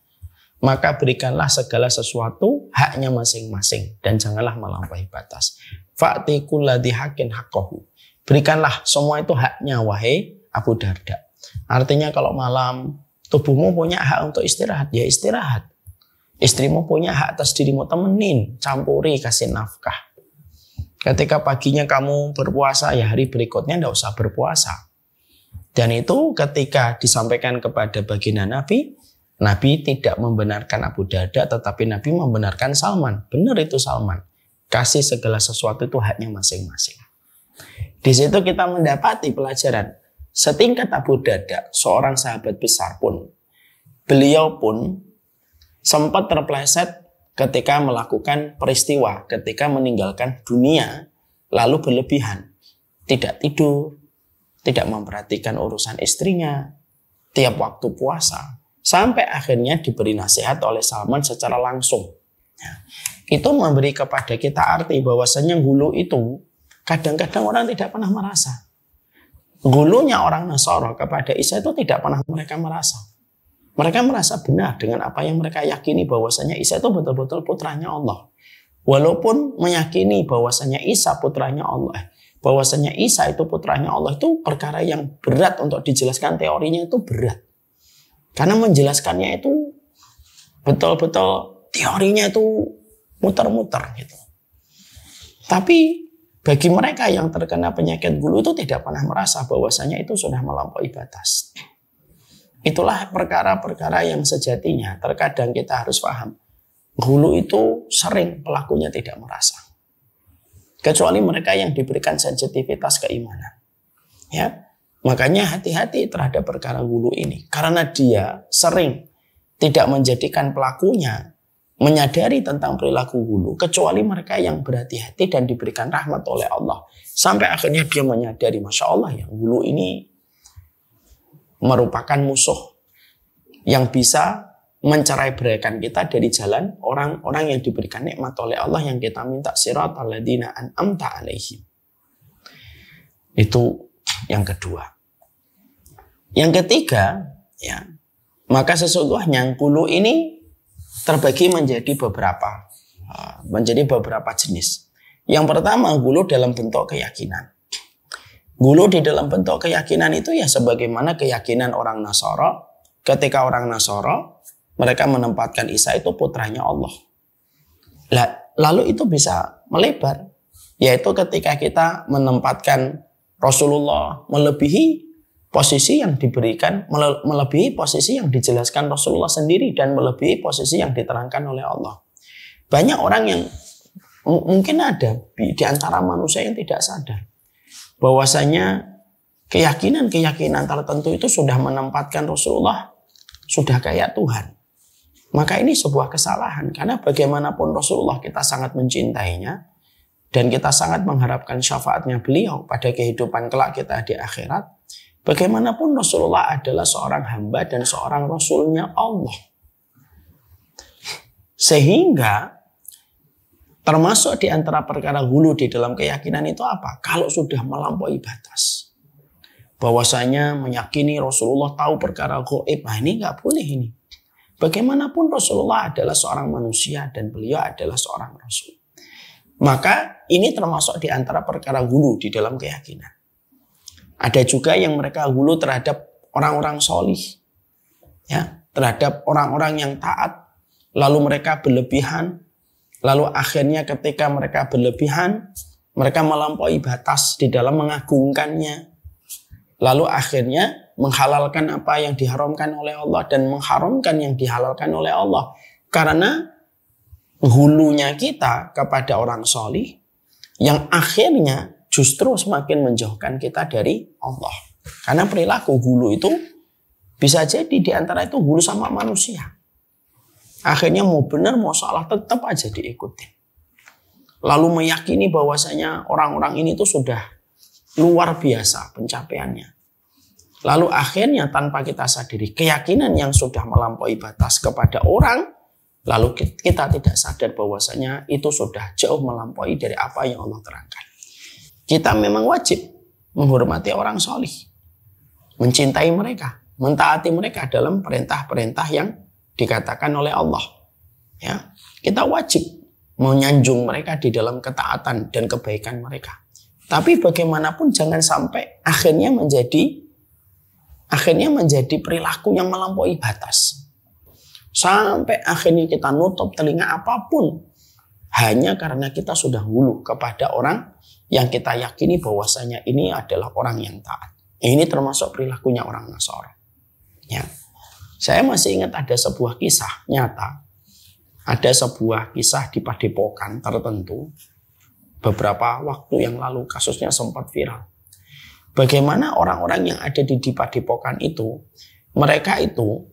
maka berikanlah segala sesuatu haknya masing-masing dan janganlah melampaui batas. hakin hakohu. Berikanlah semua itu haknya wahai Abu Darda. Artinya kalau malam tubuhmu punya hak untuk istirahat, ya istirahat. Istrimu punya hak atas dirimu temenin, campuri, kasih nafkah. Ketika paginya kamu berpuasa, ya hari berikutnya tidak usah berpuasa. Dan itu ketika disampaikan kepada baginda Nabi, Nabi tidak membenarkan Abu Dada tetapi Nabi membenarkan Salman. Benar itu Salman. Kasih segala sesuatu itu haknya masing-masing. Di situ kita mendapati pelajaran. Setingkat Abu Dada, seorang sahabat besar pun, beliau pun sempat terpleset ketika melakukan peristiwa, ketika meninggalkan dunia, lalu berlebihan. Tidak tidur, tidak memperhatikan urusan istrinya, tiap waktu puasa, Sampai akhirnya diberi nasihat oleh Salman secara langsung. Ya. itu memberi kepada kita arti bahwasanya hulu itu kadang-kadang orang tidak pernah merasa. Gulunya orang Nasoro kepada Isa itu tidak pernah mereka merasa. Mereka merasa benar dengan apa yang mereka yakini bahwasanya Isa itu betul-betul putranya Allah. Walaupun meyakini bahwasanya Isa putranya Allah, bahwasanya Isa itu putranya Allah itu perkara yang berat untuk dijelaskan teorinya itu berat. Karena menjelaskannya itu betul-betul teorinya itu muter-muter gitu. Tapi bagi mereka yang terkena penyakit gulu itu tidak pernah merasa bahwasanya itu sudah melampaui batas. Itulah perkara-perkara yang sejatinya terkadang kita harus paham. Gulu itu sering pelakunya tidak merasa. Kecuali mereka yang diberikan sensitivitas keimanan. Ya. Makanya hati-hati terhadap perkara gulu ini. Karena dia sering tidak menjadikan pelakunya menyadari tentang perilaku gulu. Kecuali mereka yang berhati-hati dan diberikan rahmat oleh Allah. Sampai akhirnya dia menyadari, Masya Allah ya gulu ini merupakan musuh yang bisa mencerai beraikan kita dari jalan orang-orang yang diberikan nikmat oleh Allah yang kita minta sirat al-ladina an'amta alaihim. Itu yang kedua. Yang ketiga, ya, maka sesungguhnya kulu ini terbagi menjadi beberapa menjadi beberapa jenis. Yang pertama, gulu dalam bentuk keyakinan. Gulu di dalam bentuk keyakinan itu ya sebagaimana keyakinan orang Nasoro. Ketika orang Nasoro, mereka menempatkan Isa itu putranya Allah. lalu itu bisa melebar. Yaitu ketika kita menempatkan Rasulullah melebihi posisi yang diberikan melebihi posisi yang dijelaskan Rasulullah sendiri dan melebihi posisi yang diterangkan oleh Allah. Banyak orang yang mungkin ada di antara manusia yang tidak sadar bahwasanya keyakinan-keyakinan tertentu itu sudah menempatkan Rasulullah sudah kayak Tuhan. Maka ini sebuah kesalahan karena bagaimanapun Rasulullah kita sangat mencintainya dan kita sangat mengharapkan syafaatnya beliau pada kehidupan kelak kita di akhirat. Bagaimanapun Rasulullah adalah seorang hamba dan seorang rasulnya Allah. Sehingga termasuk di antara perkara hulu di dalam keyakinan itu apa? Kalau sudah melampaui batas. Bahwasanya meyakini Rasulullah tahu perkara goib. Nah ini nggak boleh ini. Bagaimanapun Rasulullah adalah seorang manusia dan beliau adalah seorang rasul. Maka ini termasuk di antara perkara hulu di dalam keyakinan. Ada juga yang mereka hulu terhadap orang-orang solih, ya, terhadap orang-orang yang taat, lalu mereka berlebihan, lalu akhirnya ketika mereka berlebihan, mereka melampaui batas di dalam mengagungkannya, lalu akhirnya menghalalkan apa yang diharamkan oleh Allah dan mengharamkan yang dihalalkan oleh Allah, karena hulunya kita kepada orang solih, yang akhirnya justru semakin menjauhkan kita dari Allah. Karena perilaku gulu itu bisa jadi di antara itu gulu sama manusia. Akhirnya mau benar mau salah tetap aja diikuti. Lalu meyakini bahwasanya orang-orang ini tuh sudah luar biasa pencapaiannya. Lalu akhirnya tanpa kita sadari keyakinan yang sudah melampaui batas kepada orang, lalu kita tidak sadar bahwasanya itu sudah jauh melampaui dari apa yang Allah terangkan. Kita memang wajib menghormati orang solih. Mencintai mereka. Mentaati mereka dalam perintah-perintah yang dikatakan oleh Allah. Ya, kita wajib menyanjung mereka di dalam ketaatan dan kebaikan mereka. Tapi bagaimanapun jangan sampai akhirnya menjadi akhirnya menjadi perilaku yang melampaui batas. Sampai akhirnya kita nutup telinga apapun hanya karena kita sudah hulu kepada orang yang kita yakini bahwasanya ini adalah orang yang taat. Eh, ini termasuk perilakunya orang nasor Ya. Saya masih ingat ada sebuah kisah nyata. Ada sebuah kisah di padepokan tertentu. Beberapa waktu yang lalu kasusnya sempat viral. Bagaimana orang-orang yang ada di, di padepokan itu, mereka itu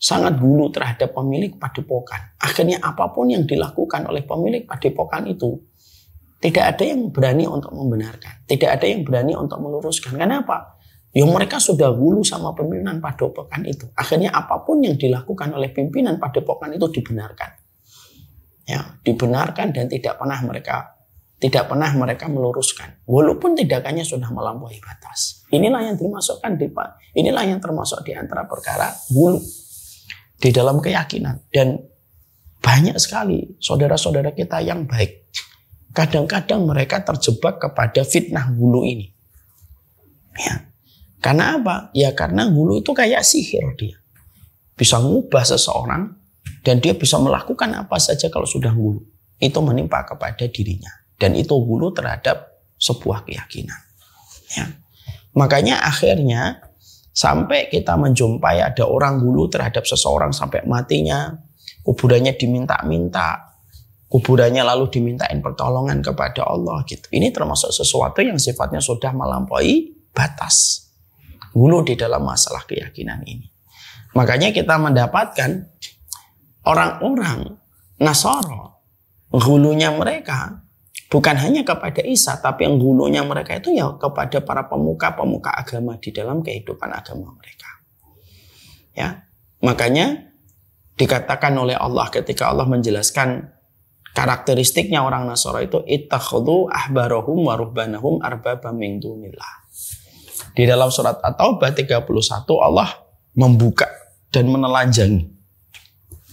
sangat gulu terhadap pemilik padepokan. Akhirnya apapun yang dilakukan oleh pemilik padepokan itu tidak ada yang berani untuk membenarkan. Tidak ada yang berani untuk meluruskan. Kenapa? Ya mereka sudah hulu sama pimpinan padepokan itu. Akhirnya apapun yang dilakukan oleh pimpinan padepokan itu dibenarkan. Ya, dibenarkan dan tidak pernah mereka tidak pernah mereka meluruskan. Walaupun tindakannya sudah melampaui batas. Inilah yang dimasukkan di inilah yang termasuk di antara perkara hulu di dalam keyakinan dan banyak sekali saudara-saudara kita yang baik kadang-kadang mereka terjebak kepada fitnah gulu ini. Ya. Karena apa? Ya karena gulu itu kayak sihir dia. Bisa mengubah seseorang dan dia bisa melakukan apa saja kalau sudah gulu. Itu menimpa kepada dirinya. Dan itu gulu terhadap sebuah keyakinan. Ya. Makanya akhirnya sampai kita menjumpai ada orang gulu terhadap seseorang sampai matinya, kuburannya diminta-minta, kuburannya lalu dimintain pertolongan kepada Allah gitu. Ini termasuk sesuatu yang sifatnya sudah melampaui batas. Gulu di dalam masalah keyakinan ini. Makanya kita mendapatkan orang-orang Nasoro, gulunya mereka bukan hanya kepada Isa, tapi yang gulunya mereka itu ya kepada para pemuka-pemuka agama di dalam kehidupan agama mereka. Ya, makanya dikatakan oleh Allah ketika Allah menjelaskan karakteristiknya orang Nasoro itu ittakhadhu ahbarahum wa ruhbanahum arbaba min dunillah. Di dalam surat At-Taubah 31 Allah membuka dan menelanjangi.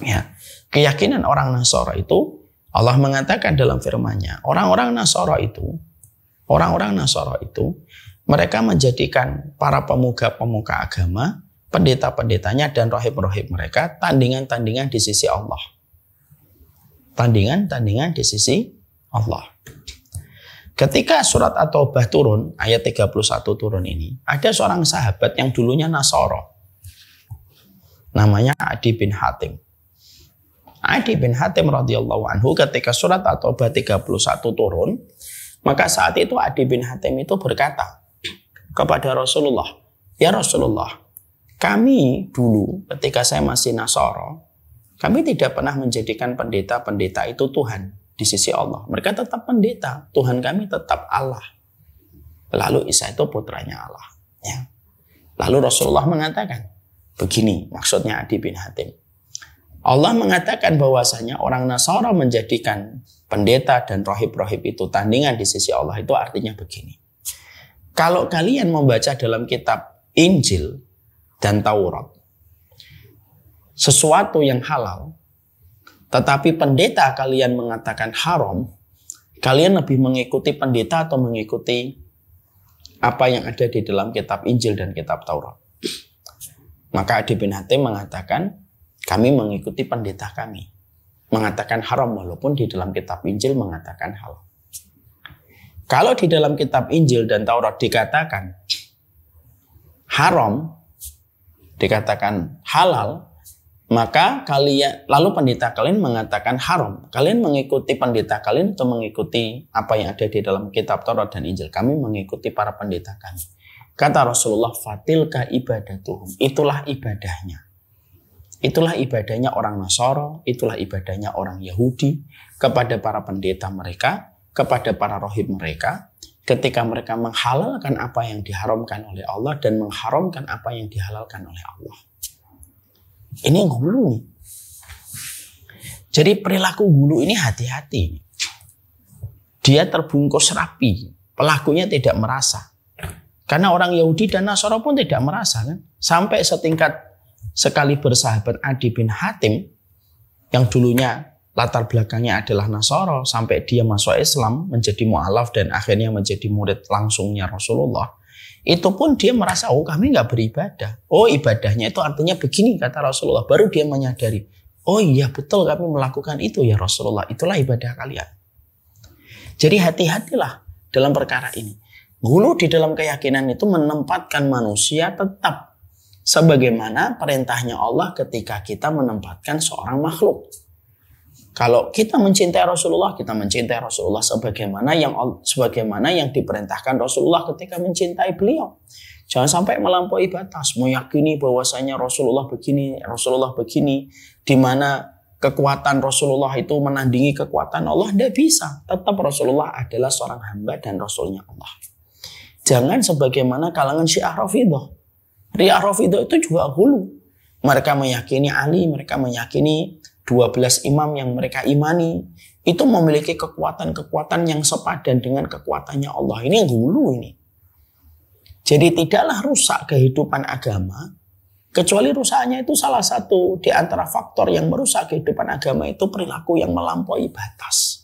Ya. Keyakinan orang Nasoro itu Allah mengatakan dalam firman-Nya, orang-orang Nasara itu orang-orang Nasoro itu mereka menjadikan para pemuka-pemuka agama, pendeta-pendetanya dan rohib-rohib mereka tandingan-tandingan di sisi Allah tandingan-tandingan di sisi Allah. Ketika surat At-Taubah turun, ayat 31 turun ini, ada seorang sahabat yang dulunya Nasoro. Namanya Adi bin Hatim. Adi bin Hatim radhiyallahu anhu ketika surat At-Taubah 31 turun, maka saat itu Adi bin Hatim itu berkata kepada Rasulullah, "Ya Rasulullah, kami dulu ketika saya masih Nasoro, kami tidak pernah menjadikan pendeta-pendeta itu Tuhan di sisi Allah. Mereka tetap pendeta, Tuhan kami tetap Allah. Lalu Isa itu putranya Allah. Ya. Lalu Rasulullah mengatakan, begini maksudnya Adi bin Hatim. Allah mengatakan bahwasanya orang Nasara menjadikan pendeta dan rohib-rohib itu tandingan di sisi Allah itu artinya begini. Kalau kalian membaca dalam kitab Injil dan Taurat, sesuatu yang halal, tetapi pendeta kalian mengatakan haram, kalian lebih mengikuti pendeta atau mengikuti apa yang ada di dalam kitab Injil dan kitab Taurat. Maka Adi bin Hatim mengatakan, kami mengikuti pendeta kami. Mengatakan haram walaupun di dalam kitab Injil mengatakan halal. Kalau di dalam kitab Injil dan Taurat dikatakan haram, dikatakan halal, maka kalian lalu pendeta kalian mengatakan haram. Kalian mengikuti pendeta kalian atau mengikuti apa yang ada di dalam kitab Taurat dan Injil. Kami mengikuti para pendeta kami. Kata Rasulullah, ibadah ibadatuhum. Itulah ibadahnya. Itulah ibadahnya orang Nasoro, itulah ibadahnya orang Yahudi kepada para pendeta mereka, kepada para rohib mereka, ketika mereka menghalalkan apa yang diharamkan oleh Allah dan mengharamkan apa yang dihalalkan oleh Allah. Ini gulu nih. Jadi perilaku gulu ini hati-hati. Dia terbungkus rapi. Pelakunya tidak merasa. Karena orang Yahudi dan Nasoro pun tidak merasa kan. Sampai setingkat sekali bersahabat Adi bin Hatim yang dulunya latar belakangnya adalah Nasoro sampai dia masuk Islam menjadi mualaf dan akhirnya menjadi murid langsungnya Rasulullah itu pun dia merasa oh kami nggak beribadah. Oh ibadahnya itu artinya begini kata Rasulullah. Baru dia menyadari. Oh iya betul kami melakukan itu ya Rasulullah. Itulah ibadah kalian. Jadi hati-hatilah dalam perkara ini. Gulu di dalam keyakinan itu menempatkan manusia tetap sebagaimana perintahnya Allah ketika kita menempatkan seorang makhluk. Kalau kita mencintai Rasulullah, kita mencintai Rasulullah sebagaimana yang sebagaimana yang diperintahkan Rasulullah ketika mencintai beliau. Jangan sampai melampaui batas, meyakini bahwasanya Rasulullah begini, Rasulullah begini, di mana kekuatan Rasulullah itu menandingi kekuatan Allah tidak bisa. Tetap Rasulullah adalah seorang hamba dan Rasulnya Allah. Jangan sebagaimana kalangan Syiah Rafidah. Syiah Rafidah itu juga hulu. Mereka meyakini Ali, mereka meyakini 12 imam yang mereka imani itu memiliki kekuatan-kekuatan yang sepadan dengan kekuatannya Allah. Ini hulu ini. Jadi tidaklah rusak kehidupan agama kecuali rusaknya itu salah satu di antara faktor yang merusak kehidupan agama itu perilaku yang melampaui batas.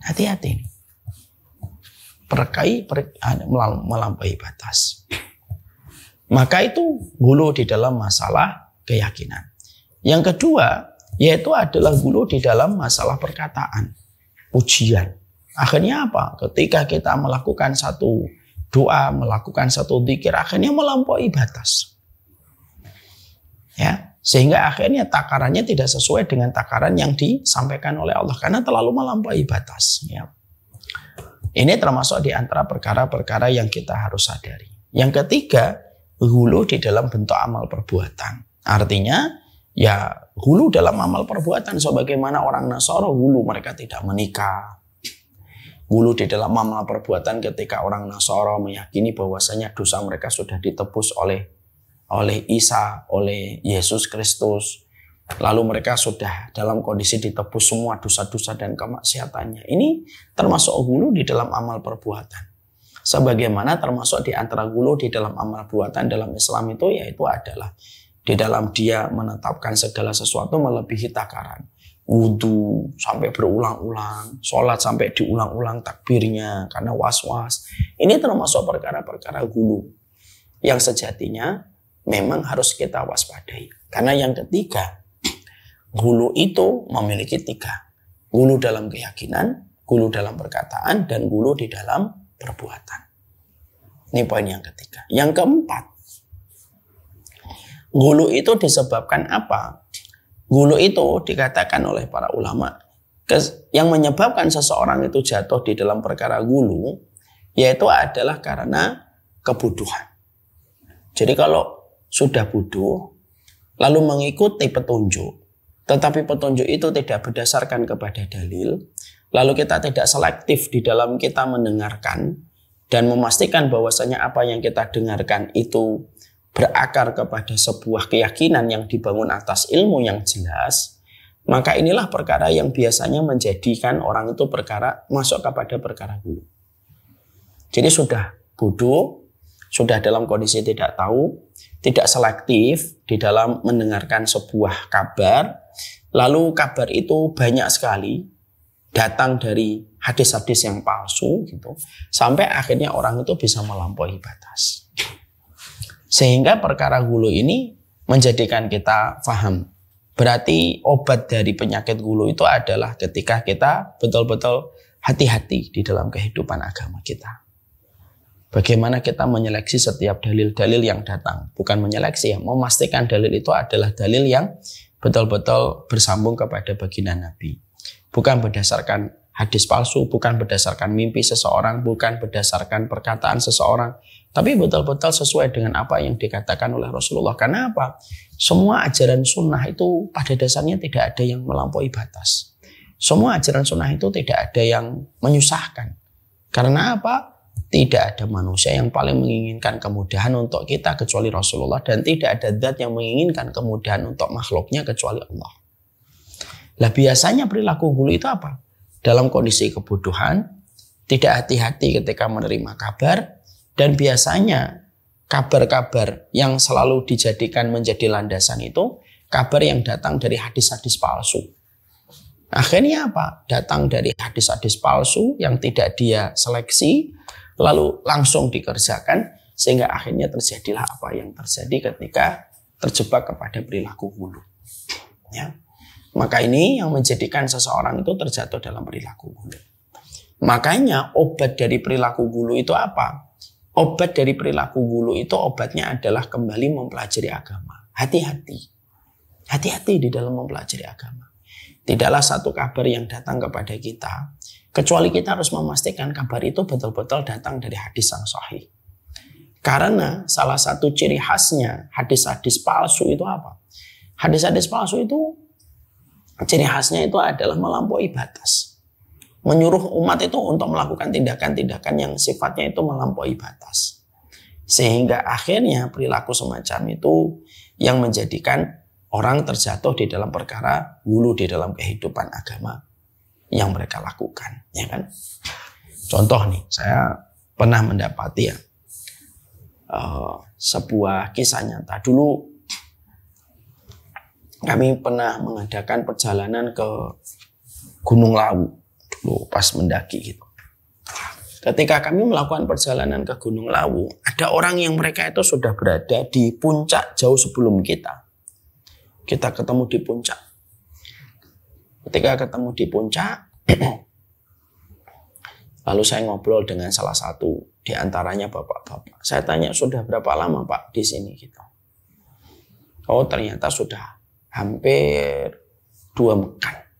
Hati-hati. Perkai per, anu, melampaui batas. Maka itu hulu di dalam masalah keyakinan. Yang kedua, yaitu adalah gulu di dalam masalah perkataan, pujian. Akhirnya apa? Ketika kita melakukan satu doa, melakukan satu zikir, akhirnya melampaui batas. Ya, sehingga akhirnya takarannya tidak sesuai dengan takaran yang disampaikan oleh Allah karena terlalu melampaui batas. Ya. Ini termasuk di antara perkara-perkara yang kita harus sadari. Yang ketiga, hulu di dalam bentuk amal perbuatan. Artinya Ya hulu dalam amal perbuatan sebagaimana orang Nasoro hulu mereka tidak menikah. Hulu di dalam amal perbuatan ketika orang Nasoro meyakini bahwasanya dosa mereka sudah ditebus oleh oleh Isa, oleh Yesus Kristus. Lalu mereka sudah dalam kondisi ditebus semua dosa-dosa dan kemaksiatannya. Ini termasuk hulu di dalam amal perbuatan. Sebagaimana termasuk di antara hulu di dalam amal perbuatan dalam Islam itu yaitu adalah di dalam dia menetapkan segala sesuatu melebihi takaran. Wudhu sampai berulang-ulang, sholat sampai diulang-ulang takbirnya karena was-was. Ini termasuk perkara-perkara gulu yang sejatinya memang harus kita waspadai. Karena yang ketiga, gulu itu memiliki tiga. Gulu dalam keyakinan, gulu dalam perkataan, dan gulu di dalam perbuatan. Ini poin yang ketiga. Yang keempat, Gulu itu disebabkan apa? Gulu itu dikatakan oleh para ulama yang menyebabkan seseorang itu jatuh di dalam perkara gulu yaitu adalah karena kebutuhan. Jadi kalau sudah bodoh lalu mengikuti petunjuk tetapi petunjuk itu tidak berdasarkan kepada dalil lalu kita tidak selektif di dalam kita mendengarkan dan memastikan bahwasanya apa yang kita dengarkan itu berakar kepada sebuah keyakinan yang dibangun atas ilmu yang jelas, maka inilah perkara yang biasanya menjadikan orang itu perkara masuk kepada perkara guru. Jadi sudah bodoh, sudah dalam kondisi tidak tahu, tidak selektif di dalam mendengarkan sebuah kabar, lalu kabar itu banyak sekali datang dari hadis-hadis yang palsu gitu sampai akhirnya orang itu bisa melampaui batas. Sehingga perkara gulu ini menjadikan kita faham. Berarti obat dari penyakit gulu itu adalah ketika kita betul-betul hati-hati di dalam kehidupan agama kita. Bagaimana kita menyeleksi setiap dalil-dalil yang datang. Bukan menyeleksi ya, memastikan dalil itu adalah dalil yang betul-betul bersambung kepada baginda Nabi. Bukan berdasarkan hadis palsu, bukan berdasarkan mimpi seseorang, bukan berdasarkan perkataan seseorang, tapi betul-betul sesuai dengan apa yang dikatakan oleh Rasulullah. Karena apa? Semua ajaran sunnah itu pada dasarnya tidak ada yang melampaui batas. Semua ajaran sunnah itu tidak ada yang menyusahkan. Karena apa? Tidak ada manusia yang paling menginginkan kemudahan untuk kita kecuali Rasulullah. Dan tidak ada zat yang menginginkan kemudahan untuk makhluknya kecuali Allah. Lah biasanya perilaku guru itu apa? Dalam kondisi kebodohan, tidak hati-hati ketika menerima kabar, dan biasanya kabar-kabar yang selalu dijadikan menjadi landasan itu kabar yang datang dari hadis-hadis palsu. Akhirnya apa? Datang dari hadis-hadis palsu yang tidak dia seleksi, lalu langsung dikerjakan sehingga akhirnya terjadilah apa yang terjadi ketika terjebak kepada perilaku hulu. Ya. Maka ini yang menjadikan seseorang itu terjatuh dalam perilaku hulu. Makanya obat dari perilaku hulu itu apa? obat dari perilaku gulu itu obatnya adalah kembali mempelajari agama. Hati-hati. Hati-hati di dalam mempelajari agama. Tidaklah satu kabar yang datang kepada kita, kecuali kita harus memastikan kabar itu betul-betul datang dari hadis yang sahih. Karena salah satu ciri khasnya hadis-hadis palsu itu apa? Hadis-hadis palsu itu ciri khasnya itu adalah melampaui batas menyuruh umat itu untuk melakukan tindakan-tindakan yang sifatnya itu melampaui batas. Sehingga akhirnya perilaku semacam itu yang menjadikan orang terjatuh di dalam perkara hulu di dalam kehidupan agama yang mereka lakukan, ya kan? Contoh nih, saya pernah mendapati ya uh, sebuah kisah nyata. Dulu kami pernah mengadakan perjalanan ke Gunung Lawu loh pas mendaki gitu. Ketika kami melakukan perjalanan ke Gunung Lawu, ada orang yang mereka itu sudah berada di puncak jauh sebelum kita. Kita ketemu di puncak. Ketika ketemu di puncak, lalu saya ngobrol dengan salah satu di antaranya bapak-bapak. Saya tanya, sudah berapa lama Pak di sini? Gitu. Oh ternyata sudah hampir dua mekan.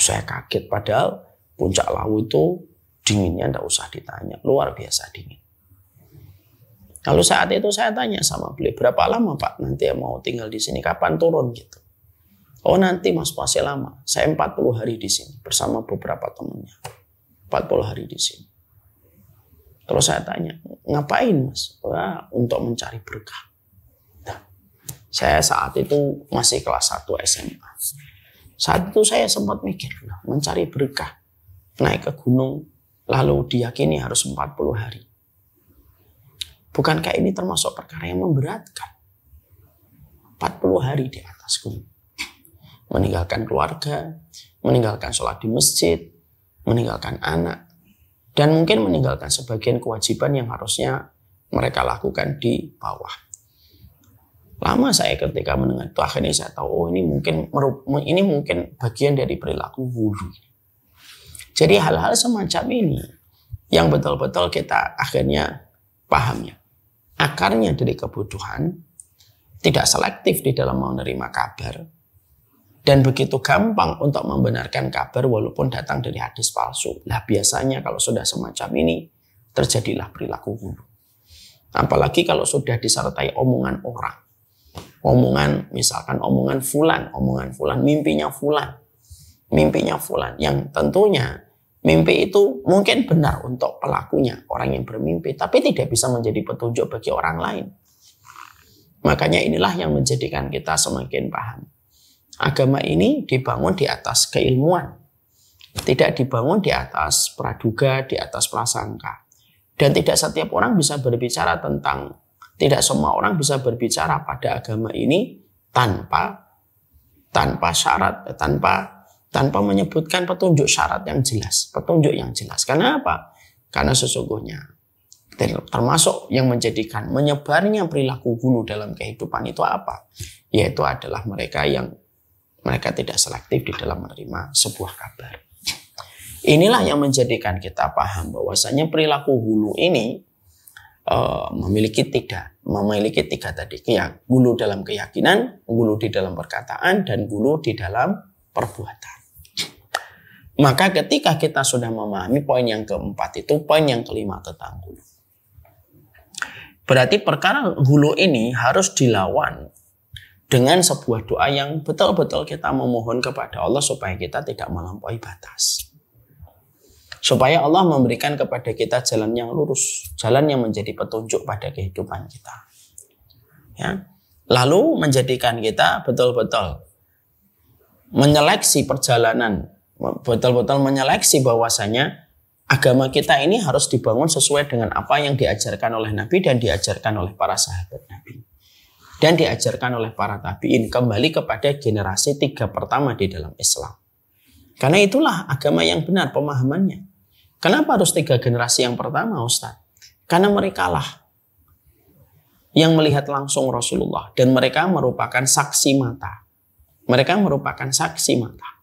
Saya kaget padahal Puncak Lawu itu dinginnya tidak usah ditanya, luar biasa dingin. Lalu saat itu saya tanya sama beliau, berapa lama Pak nanti mau tinggal di sini? Kapan turun gitu? Oh nanti Mas masih lama. Saya 40 hari di sini bersama beberapa temannya. 40 hari di sini. Terus saya tanya, ngapain Mas? Wah, untuk mencari berkah. Nah, saya saat itu masih kelas 1 SMA. Saat itu saya sempat mikir, mencari berkah naik ke gunung lalu diyakini harus 40 hari. Bukankah ini termasuk perkara yang memberatkan? 40 hari di atas gunung. Meninggalkan keluarga, meninggalkan sholat di masjid, meninggalkan anak, dan mungkin meninggalkan sebagian kewajiban yang harusnya mereka lakukan di bawah. Lama saya ketika mendengar itu akhirnya saya tahu oh ini mungkin ini mungkin bagian dari perilaku wudhu. Jadi hal-hal semacam ini yang betul-betul kita akhirnya pahamnya. Akarnya dari kebutuhan, tidak selektif di dalam menerima kabar, dan begitu gampang untuk membenarkan kabar walaupun datang dari hadis palsu. Nah biasanya kalau sudah semacam ini terjadilah perilaku buruk Apalagi kalau sudah disertai omongan orang. Omongan misalkan omongan fulan, omongan fulan, mimpinya fulan. Mimpinya fulan yang tentunya Mimpi itu mungkin benar untuk pelakunya, orang yang bermimpi, tapi tidak bisa menjadi petunjuk bagi orang lain. Makanya inilah yang menjadikan kita semakin paham. Agama ini dibangun di atas keilmuan, tidak dibangun di atas praduga, di atas prasangka. Dan tidak setiap orang bisa berbicara tentang, tidak semua orang bisa berbicara pada agama ini tanpa tanpa syarat, tanpa tanpa menyebutkan petunjuk syarat yang jelas, petunjuk yang jelas. Karena apa? Karena sesungguhnya termasuk yang menjadikan menyebarnya perilaku hulu dalam kehidupan itu apa? Yaitu adalah mereka yang mereka tidak selektif di dalam menerima sebuah kabar. Inilah yang menjadikan kita paham bahwasanya perilaku hulu ini uh, memiliki tiga, memiliki tiga tadi, hulu dalam keyakinan, hulu di dalam perkataan, dan hulu di dalam perbuatan. Maka ketika kita sudah memahami poin yang keempat itu, poin yang kelima tentang hulu. Berarti perkara hulu ini harus dilawan dengan sebuah doa yang betul-betul kita memohon kepada Allah supaya kita tidak melampaui batas. Supaya Allah memberikan kepada kita jalan yang lurus, jalan yang menjadi petunjuk pada kehidupan kita. Ya. Lalu menjadikan kita betul-betul menyeleksi perjalanan betul-betul menyeleksi bahwasanya agama kita ini harus dibangun sesuai dengan apa yang diajarkan oleh Nabi dan diajarkan oleh para sahabat Nabi dan diajarkan oleh para tabiin kembali kepada generasi tiga pertama di dalam Islam. Karena itulah agama yang benar pemahamannya. Kenapa harus tiga generasi yang pertama Ustaz? Karena merekalah yang melihat langsung Rasulullah dan mereka merupakan saksi mata. Mereka merupakan saksi mata.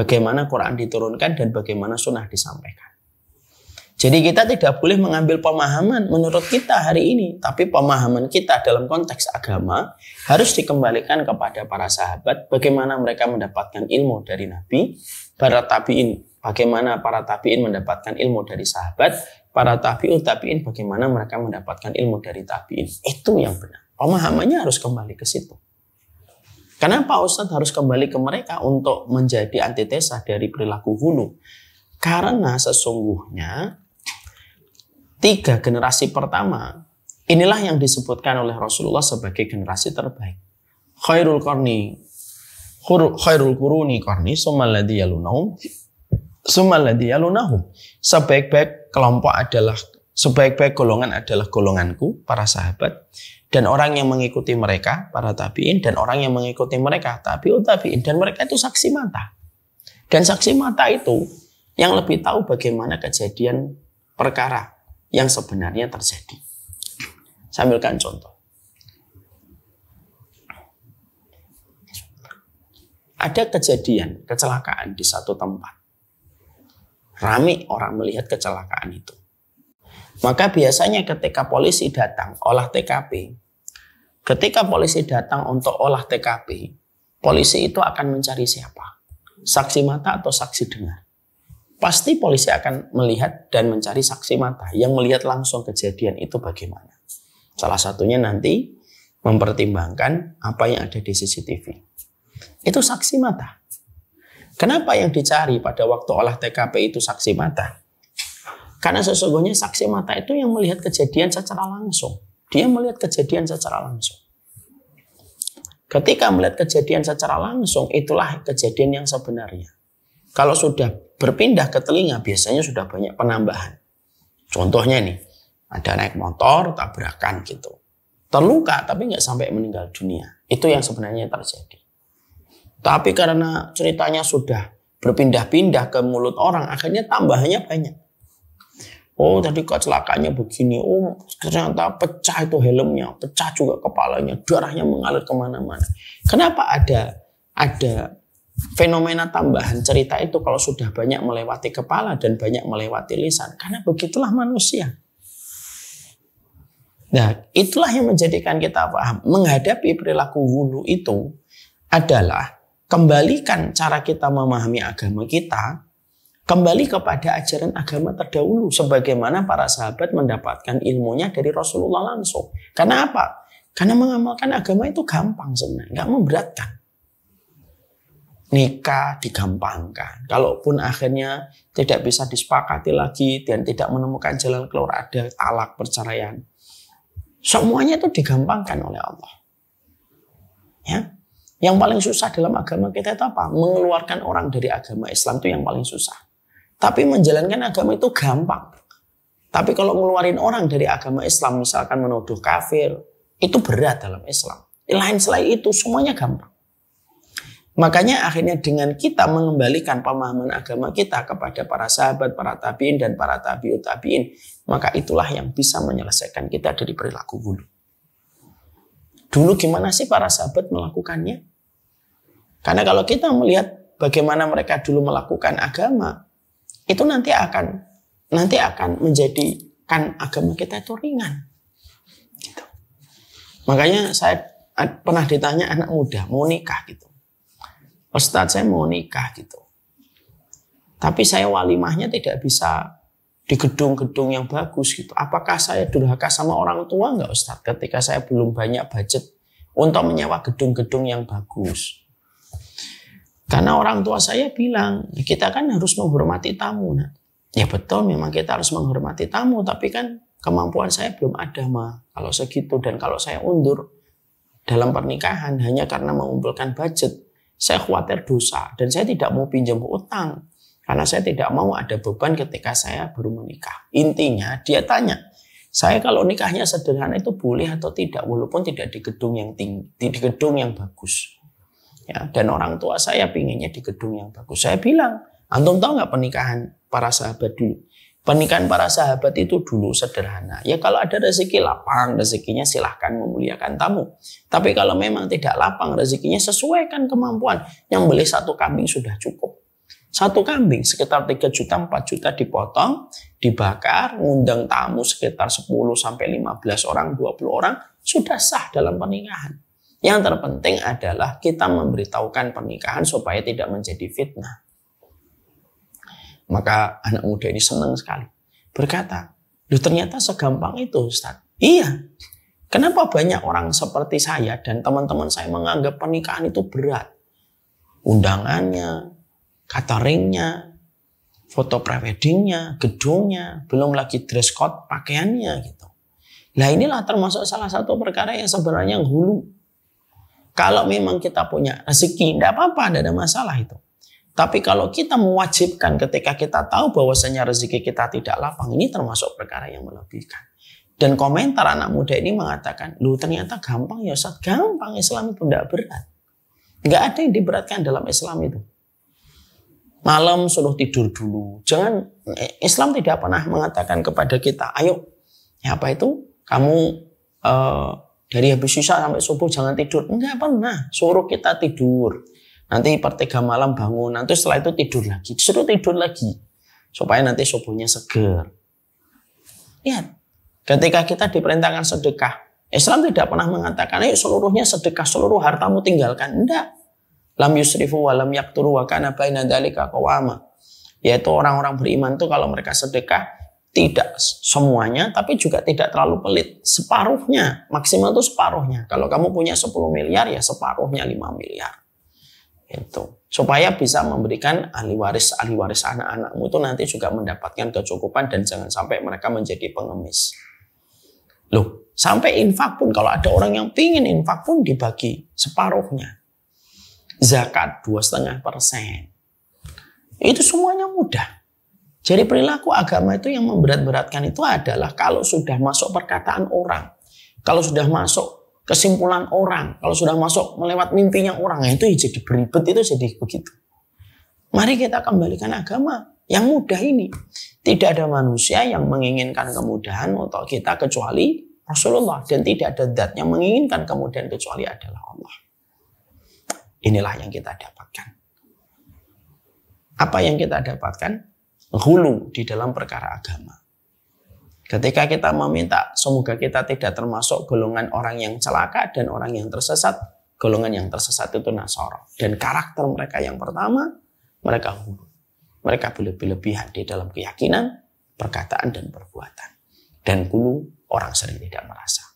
Bagaimana Quran diturunkan dan bagaimana sunnah disampaikan. Jadi kita tidak boleh mengambil pemahaman menurut kita hari ini, tapi pemahaman kita dalam konteks agama harus dikembalikan kepada para sahabat bagaimana mereka mendapatkan ilmu dari Nabi, para tabiin bagaimana para tabiin mendapatkan ilmu dari sahabat, para tabiut tabiin bagaimana mereka mendapatkan ilmu dari tabiin. Itu yang benar. Pemahamannya harus kembali ke situ. Kenapa Ustadz harus kembali ke mereka untuk menjadi antitesa dari perilaku hulu? Karena sesungguhnya tiga generasi pertama inilah yang disebutkan oleh Rasulullah sebagai generasi terbaik. Khairul korni, khairul kuruni korni, Sumaladi yalunahum, Sumaladi yalunahum. Sebaik-baik kelompok adalah, sebaik-baik golongan adalah golonganku, para sahabat dan orang yang mengikuti mereka para tabiin dan orang yang mengikuti mereka tabiut tabiin dan mereka itu saksi mata dan saksi mata itu yang lebih tahu bagaimana kejadian perkara yang sebenarnya terjadi sambilkan contoh ada kejadian kecelakaan di satu tempat rame orang melihat kecelakaan itu maka biasanya ketika polisi datang olah TKP, ketika polisi datang untuk olah TKP, polisi itu akan mencari siapa? Saksi mata atau saksi dengar? Pasti polisi akan melihat dan mencari saksi mata yang melihat langsung kejadian itu bagaimana. Salah satunya nanti mempertimbangkan apa yang ada di CCTV. Itu saksi mata. Kenapa yang dicari pada waktu olah TKP itu saksi mata? Karena sesungguhnya saksi mata itu yang melihat kejadian secara langsung. Dia melihat kejadian secara langsung. Ketika melihat kejadian secara langsung, itulah kejadian yang sebenarnya. Kalau sudah berpindah ke telinga, biasanya sudah banyak penambahan. Contohnya nih, ada naik motor, tabrakan gitu. Terluka tapi nggak sampai meninggal dunia. Itu yang sebenarnya terjadi. Tapi karena ceritanya sudah berpindah-pindah ke mulut orang, akhirnya tambahannya banyak. Oh tadi kecelakaannya begini. Oh ternyata pecah itu helmnya, pecah juga kepalanya, darahnya mengalir kemana-mana. Kenapa ada ada fenomena tambahan cerita itu kalau sudah banyak melewati kepala dan banyak melewati lisan? Karena begitulah manusia. Nah, itulah yang menjadikan kita paham. Menghadapi perilaku hulu itu adalah kembalikan cara kita memahami agama kita Kembali kepada ajaran agama terdahulu sebagaimana para sahabat mendapatkan ilmunya dari Rasulullah langsung. Karena apa? Karena mengamalkan agama itu gampang sebenarnya, nggak memberatkan. Nikah digampangkan. Kalaupun akhirnya tidak bisa disepakati lagi dan tidak menemukan jalan keluar ada talak perceraian. Semuanya itu digampangkan oleh Allah. Ya. Yang paling susah dalam agama kita itu apa? Mengeluarkan orang dari agama Islam itu yang paling susah. Tapi menjalankan agama itu gampang. Tapi kalau ngeluarin orang dari agama Islam, misalkan menuduh kafir, itu berat dalam Islam. Lain selain itu, semuanya gampang. Makanya akhirnya dengan kita mengembalikan pemahaman agama kita kepada para sahabat, para tabiin, dan para tabiut tabiin, maka itulah yang bisa menyelesaikan kita dari perilaku dulu. Dulu gimana sih para sahabat melakukannya? Karena kalau kita melihat bagaimana mereka dulu melakukan agama, itu nanti akan nanti akan menjadikan agama kita itu ringan. Gitu. Makanya saya pernah ditanya anak muda mau nikah gitu. Ustadz saya mau nikah gitu. Tapi saya walimahnya tidak bisa di gedung-gedung yang bagus gitu. Apakah saya durhaka sama orang tua nggak Ustadz ketika saya belum banyak budget untuk menyewa gedung-gedung yang bagus? Karena orang tua saya bilang, kita kan harus menghormati tamu. Nah, ya betul memang kita harus menghormati tamu, tapi kan kemampuan saya belum ada, Ma. Kalau segitu dan kalau saya undur dalam pernikahan hanya karena mengumpulkan budget, saya khawatir dosa dan saya tidak mau pinjam utang karena saya tidak mau ada beban ketika saya baru menikah. Intinya dia tanya, saya kalau nikahnya sederhana itu boleh atau tidak walaupun tidak di gedung yang tinggi, di gedung yang bagus. Ya, dan orang tua saya pinginnya di gedung yang bagus. Saya bilang, antum tahu nggak pernikahan para sahabat dulu? Pernikahan para sahabat itu dulu sederhana. Ya kalau ada rezeki lapang, rezekinya silahkan memuliakan tamu. Tapi kalau memang tidak lapang, rezekinya sesuaikan kemampuan. Yang beli satu kambing sudah cukup. Satu kambing sekitar 3 juta, 4 juta dipotong, dibakar, ngundang tamu sekitar 10 sampai 15 orang, 20 orang, sudah sah dalam pernikahan. Yang terpenting adalah kita memberitahukan pernikahan supaya tidak menjadi fitnah. Maka anak muda ini senang sekali. Berkata, Loh ternyata segampang itu Ustaz. Iya, kenapa banyak orang seperti saya dan teman-teman saya menganggap pernikahan itu berat? Undangannya, cateringnya, foto preweddingnya, gedungnya, belum lagi dress code pakaiannya gitu. Nah inilah termasuk salah satu perkara yang sebenarnya hulu. Kalau memang kita punya rezeki, tidak apa-apa, tidak ada masalah itu. Tapi kalau kita mewajibkan ketika kita tahu bahwasanya rezeki kita tidak lapang, ini termasuk perkara yang melebihkan. Dan komentar anak muda ini mengatakan, lu ternyata gampang ya Ustaz, gampang Islam itu tidak berat. Nggak ada yang diberatkan dalam Islam itu. Malam suruh tidur dulu. Jangan eh, Islam tidak pernah mengatakan kepada kita, ayo, ya apa itu? Kamu uh, dari habis susah sampai subuh jangan tidur. Enggak pernah. Suruh kita tidur. Nanti per tiga malam bangun. Nanti setelah itu tidur lagi. suruh tidur lagi. Supaya nanti subuhnya seger. Lihat. Ketika kita diperintahkan sedekah. Islam tidak pernah mengatakan, ayo seluruhnya sedekah, seluruh hartamu tinggalkan. Enggak. Lam yusrifu wa lam yakturu wa kana baina Yaitu orang-orang beriman itu kalau mereka sedekah, tidak semuanya, tapi juga tidak terlalu pelit. Separuhnya, maksimal itu separuhnya. Kalau kamu punya 10 miliar, ya separuhnya 5 miliar. Itu. Supaya bisa memberikan ahli waris, ahli waris anak-anakmu itu nanti juga mendapatkan kecukupan dan jangan sampai mereka menjadi pengemis. Loh, sampai infak pun, kalau ada orang yang pingin infak pun dibagi separuhnya. Zakat dua setengah persen. Itu semuanya mudah jadi perilaku agama itu yang memberat-beratkan itu adalah kalau sudah masuk perkataan orang, kalau sudah masuk kesimpulan orang, kalau sudah masuk melewat mimpinya orang, nah itu ya jadi beribet, itu jadi begitu. Mari kita kembalikan agama yang mudah ini. Tidak ada manusia yang menginginkan kemudahan untuk kita kecuali Rasulullah dan tidak ada zat yang menginginkan kemudahan kecuali adalah Allah. Inilah yang kita dapatkan. Apa yang kita dapatkan? hulu di dalam perkara agama. Ketika kita meminta, semoga kita tidak termasuk golongan orang yang celaka dan orang yang tersesat. Golongan yang tersesat itu Nasoro. Dan karakter mereka yang pertama, mereka hulu. Mereka berlebih-lebihan di dalam keyakinan, perkataan, dan perbuatan. Dan hulu orang sering tidak merasa.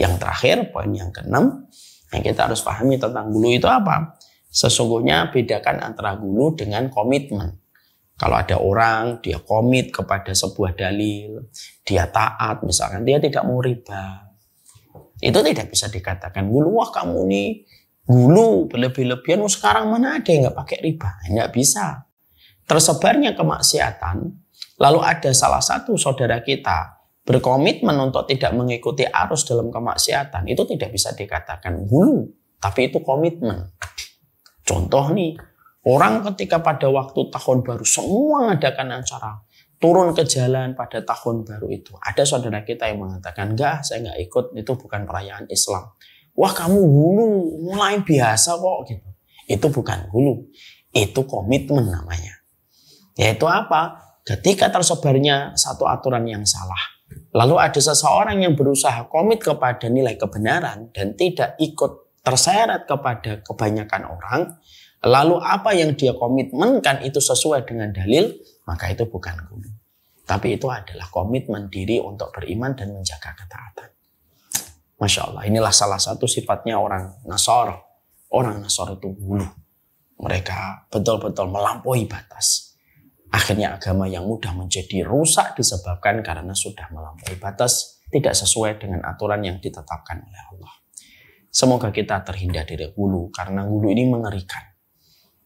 Yang terakhir, poin yang keenam, yang kita harus pahami tentang hulu itu apa? Sesungguhnya bedakan antara hulu dengan komitmen. Kalau ada orang, dia komit kepada sebuah dalil, dia taat, misalkan dia tidak mau riba. Itu tidak bisa dikatakan, gulu wah kamu ini gulu, berlebih-lebihan, oh, sekarang mana ada yang nggak pakai riba? Nggak bisa. Tersebarnya kemaksiatan, lalu ada salah satu saudara kita berkomitmen untuk tidak mengikuti arus dalam kemaksiatan, itu tidak bisa dikatakan gulu, tapi itu komitmen. Contoh nih, Orang ketika pada waktu tahun baru semua mengadakan acara, turun ke jalan pada tahun baru itu. Ada saudara kita yang mengatakan, enggak saya enggak ikut, itu bukan perayaan Islam. Wah kamu hulu, mulai biasa kok gitu. Itu bukan hulu, itu komitmen namanya. Yaitu apa? Ketika tersebarnya satu aturan yang salah, Lalu ada seseorang yang berusaha komit kepada nilai kebenaran dan tidak ikut terseret kepada kebanyakan orang, lalu apa yang dia komitmenkan itu sesuai dengan dalil, maka itu bukan guru. Tapi itu adalah komitmen diri untuk beriman dan menjaga ketaatan. Masya Allah, inilah salah satu sifatnya orang Nasor. Orang Nasor itu gulu. Mereka betul-betul melampaui batas. Akhirnya agama yang mudah menjadi rusak disebabkan karena sudah melampaui batas, tidak sesuai dengan aturan yang ditetapkan oleh Allah. Semoga kita terhindar dari gulu karena gulu ini mengerikan.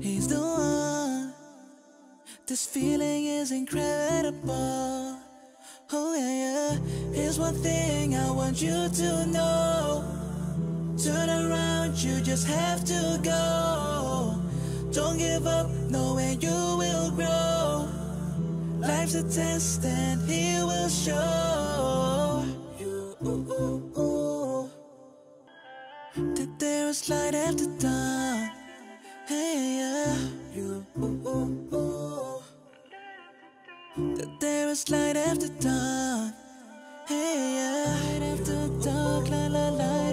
He's the one. This feeling is incredible. Oh, yeah, yeah. Here's one thing I want you to know. Turn around, you just have to go. Don't give up, knowing you will grow. Life's a test, and He will show you that there is light after dark. That yeah, was light after dark. Hey, yeah, light after dark, la la la.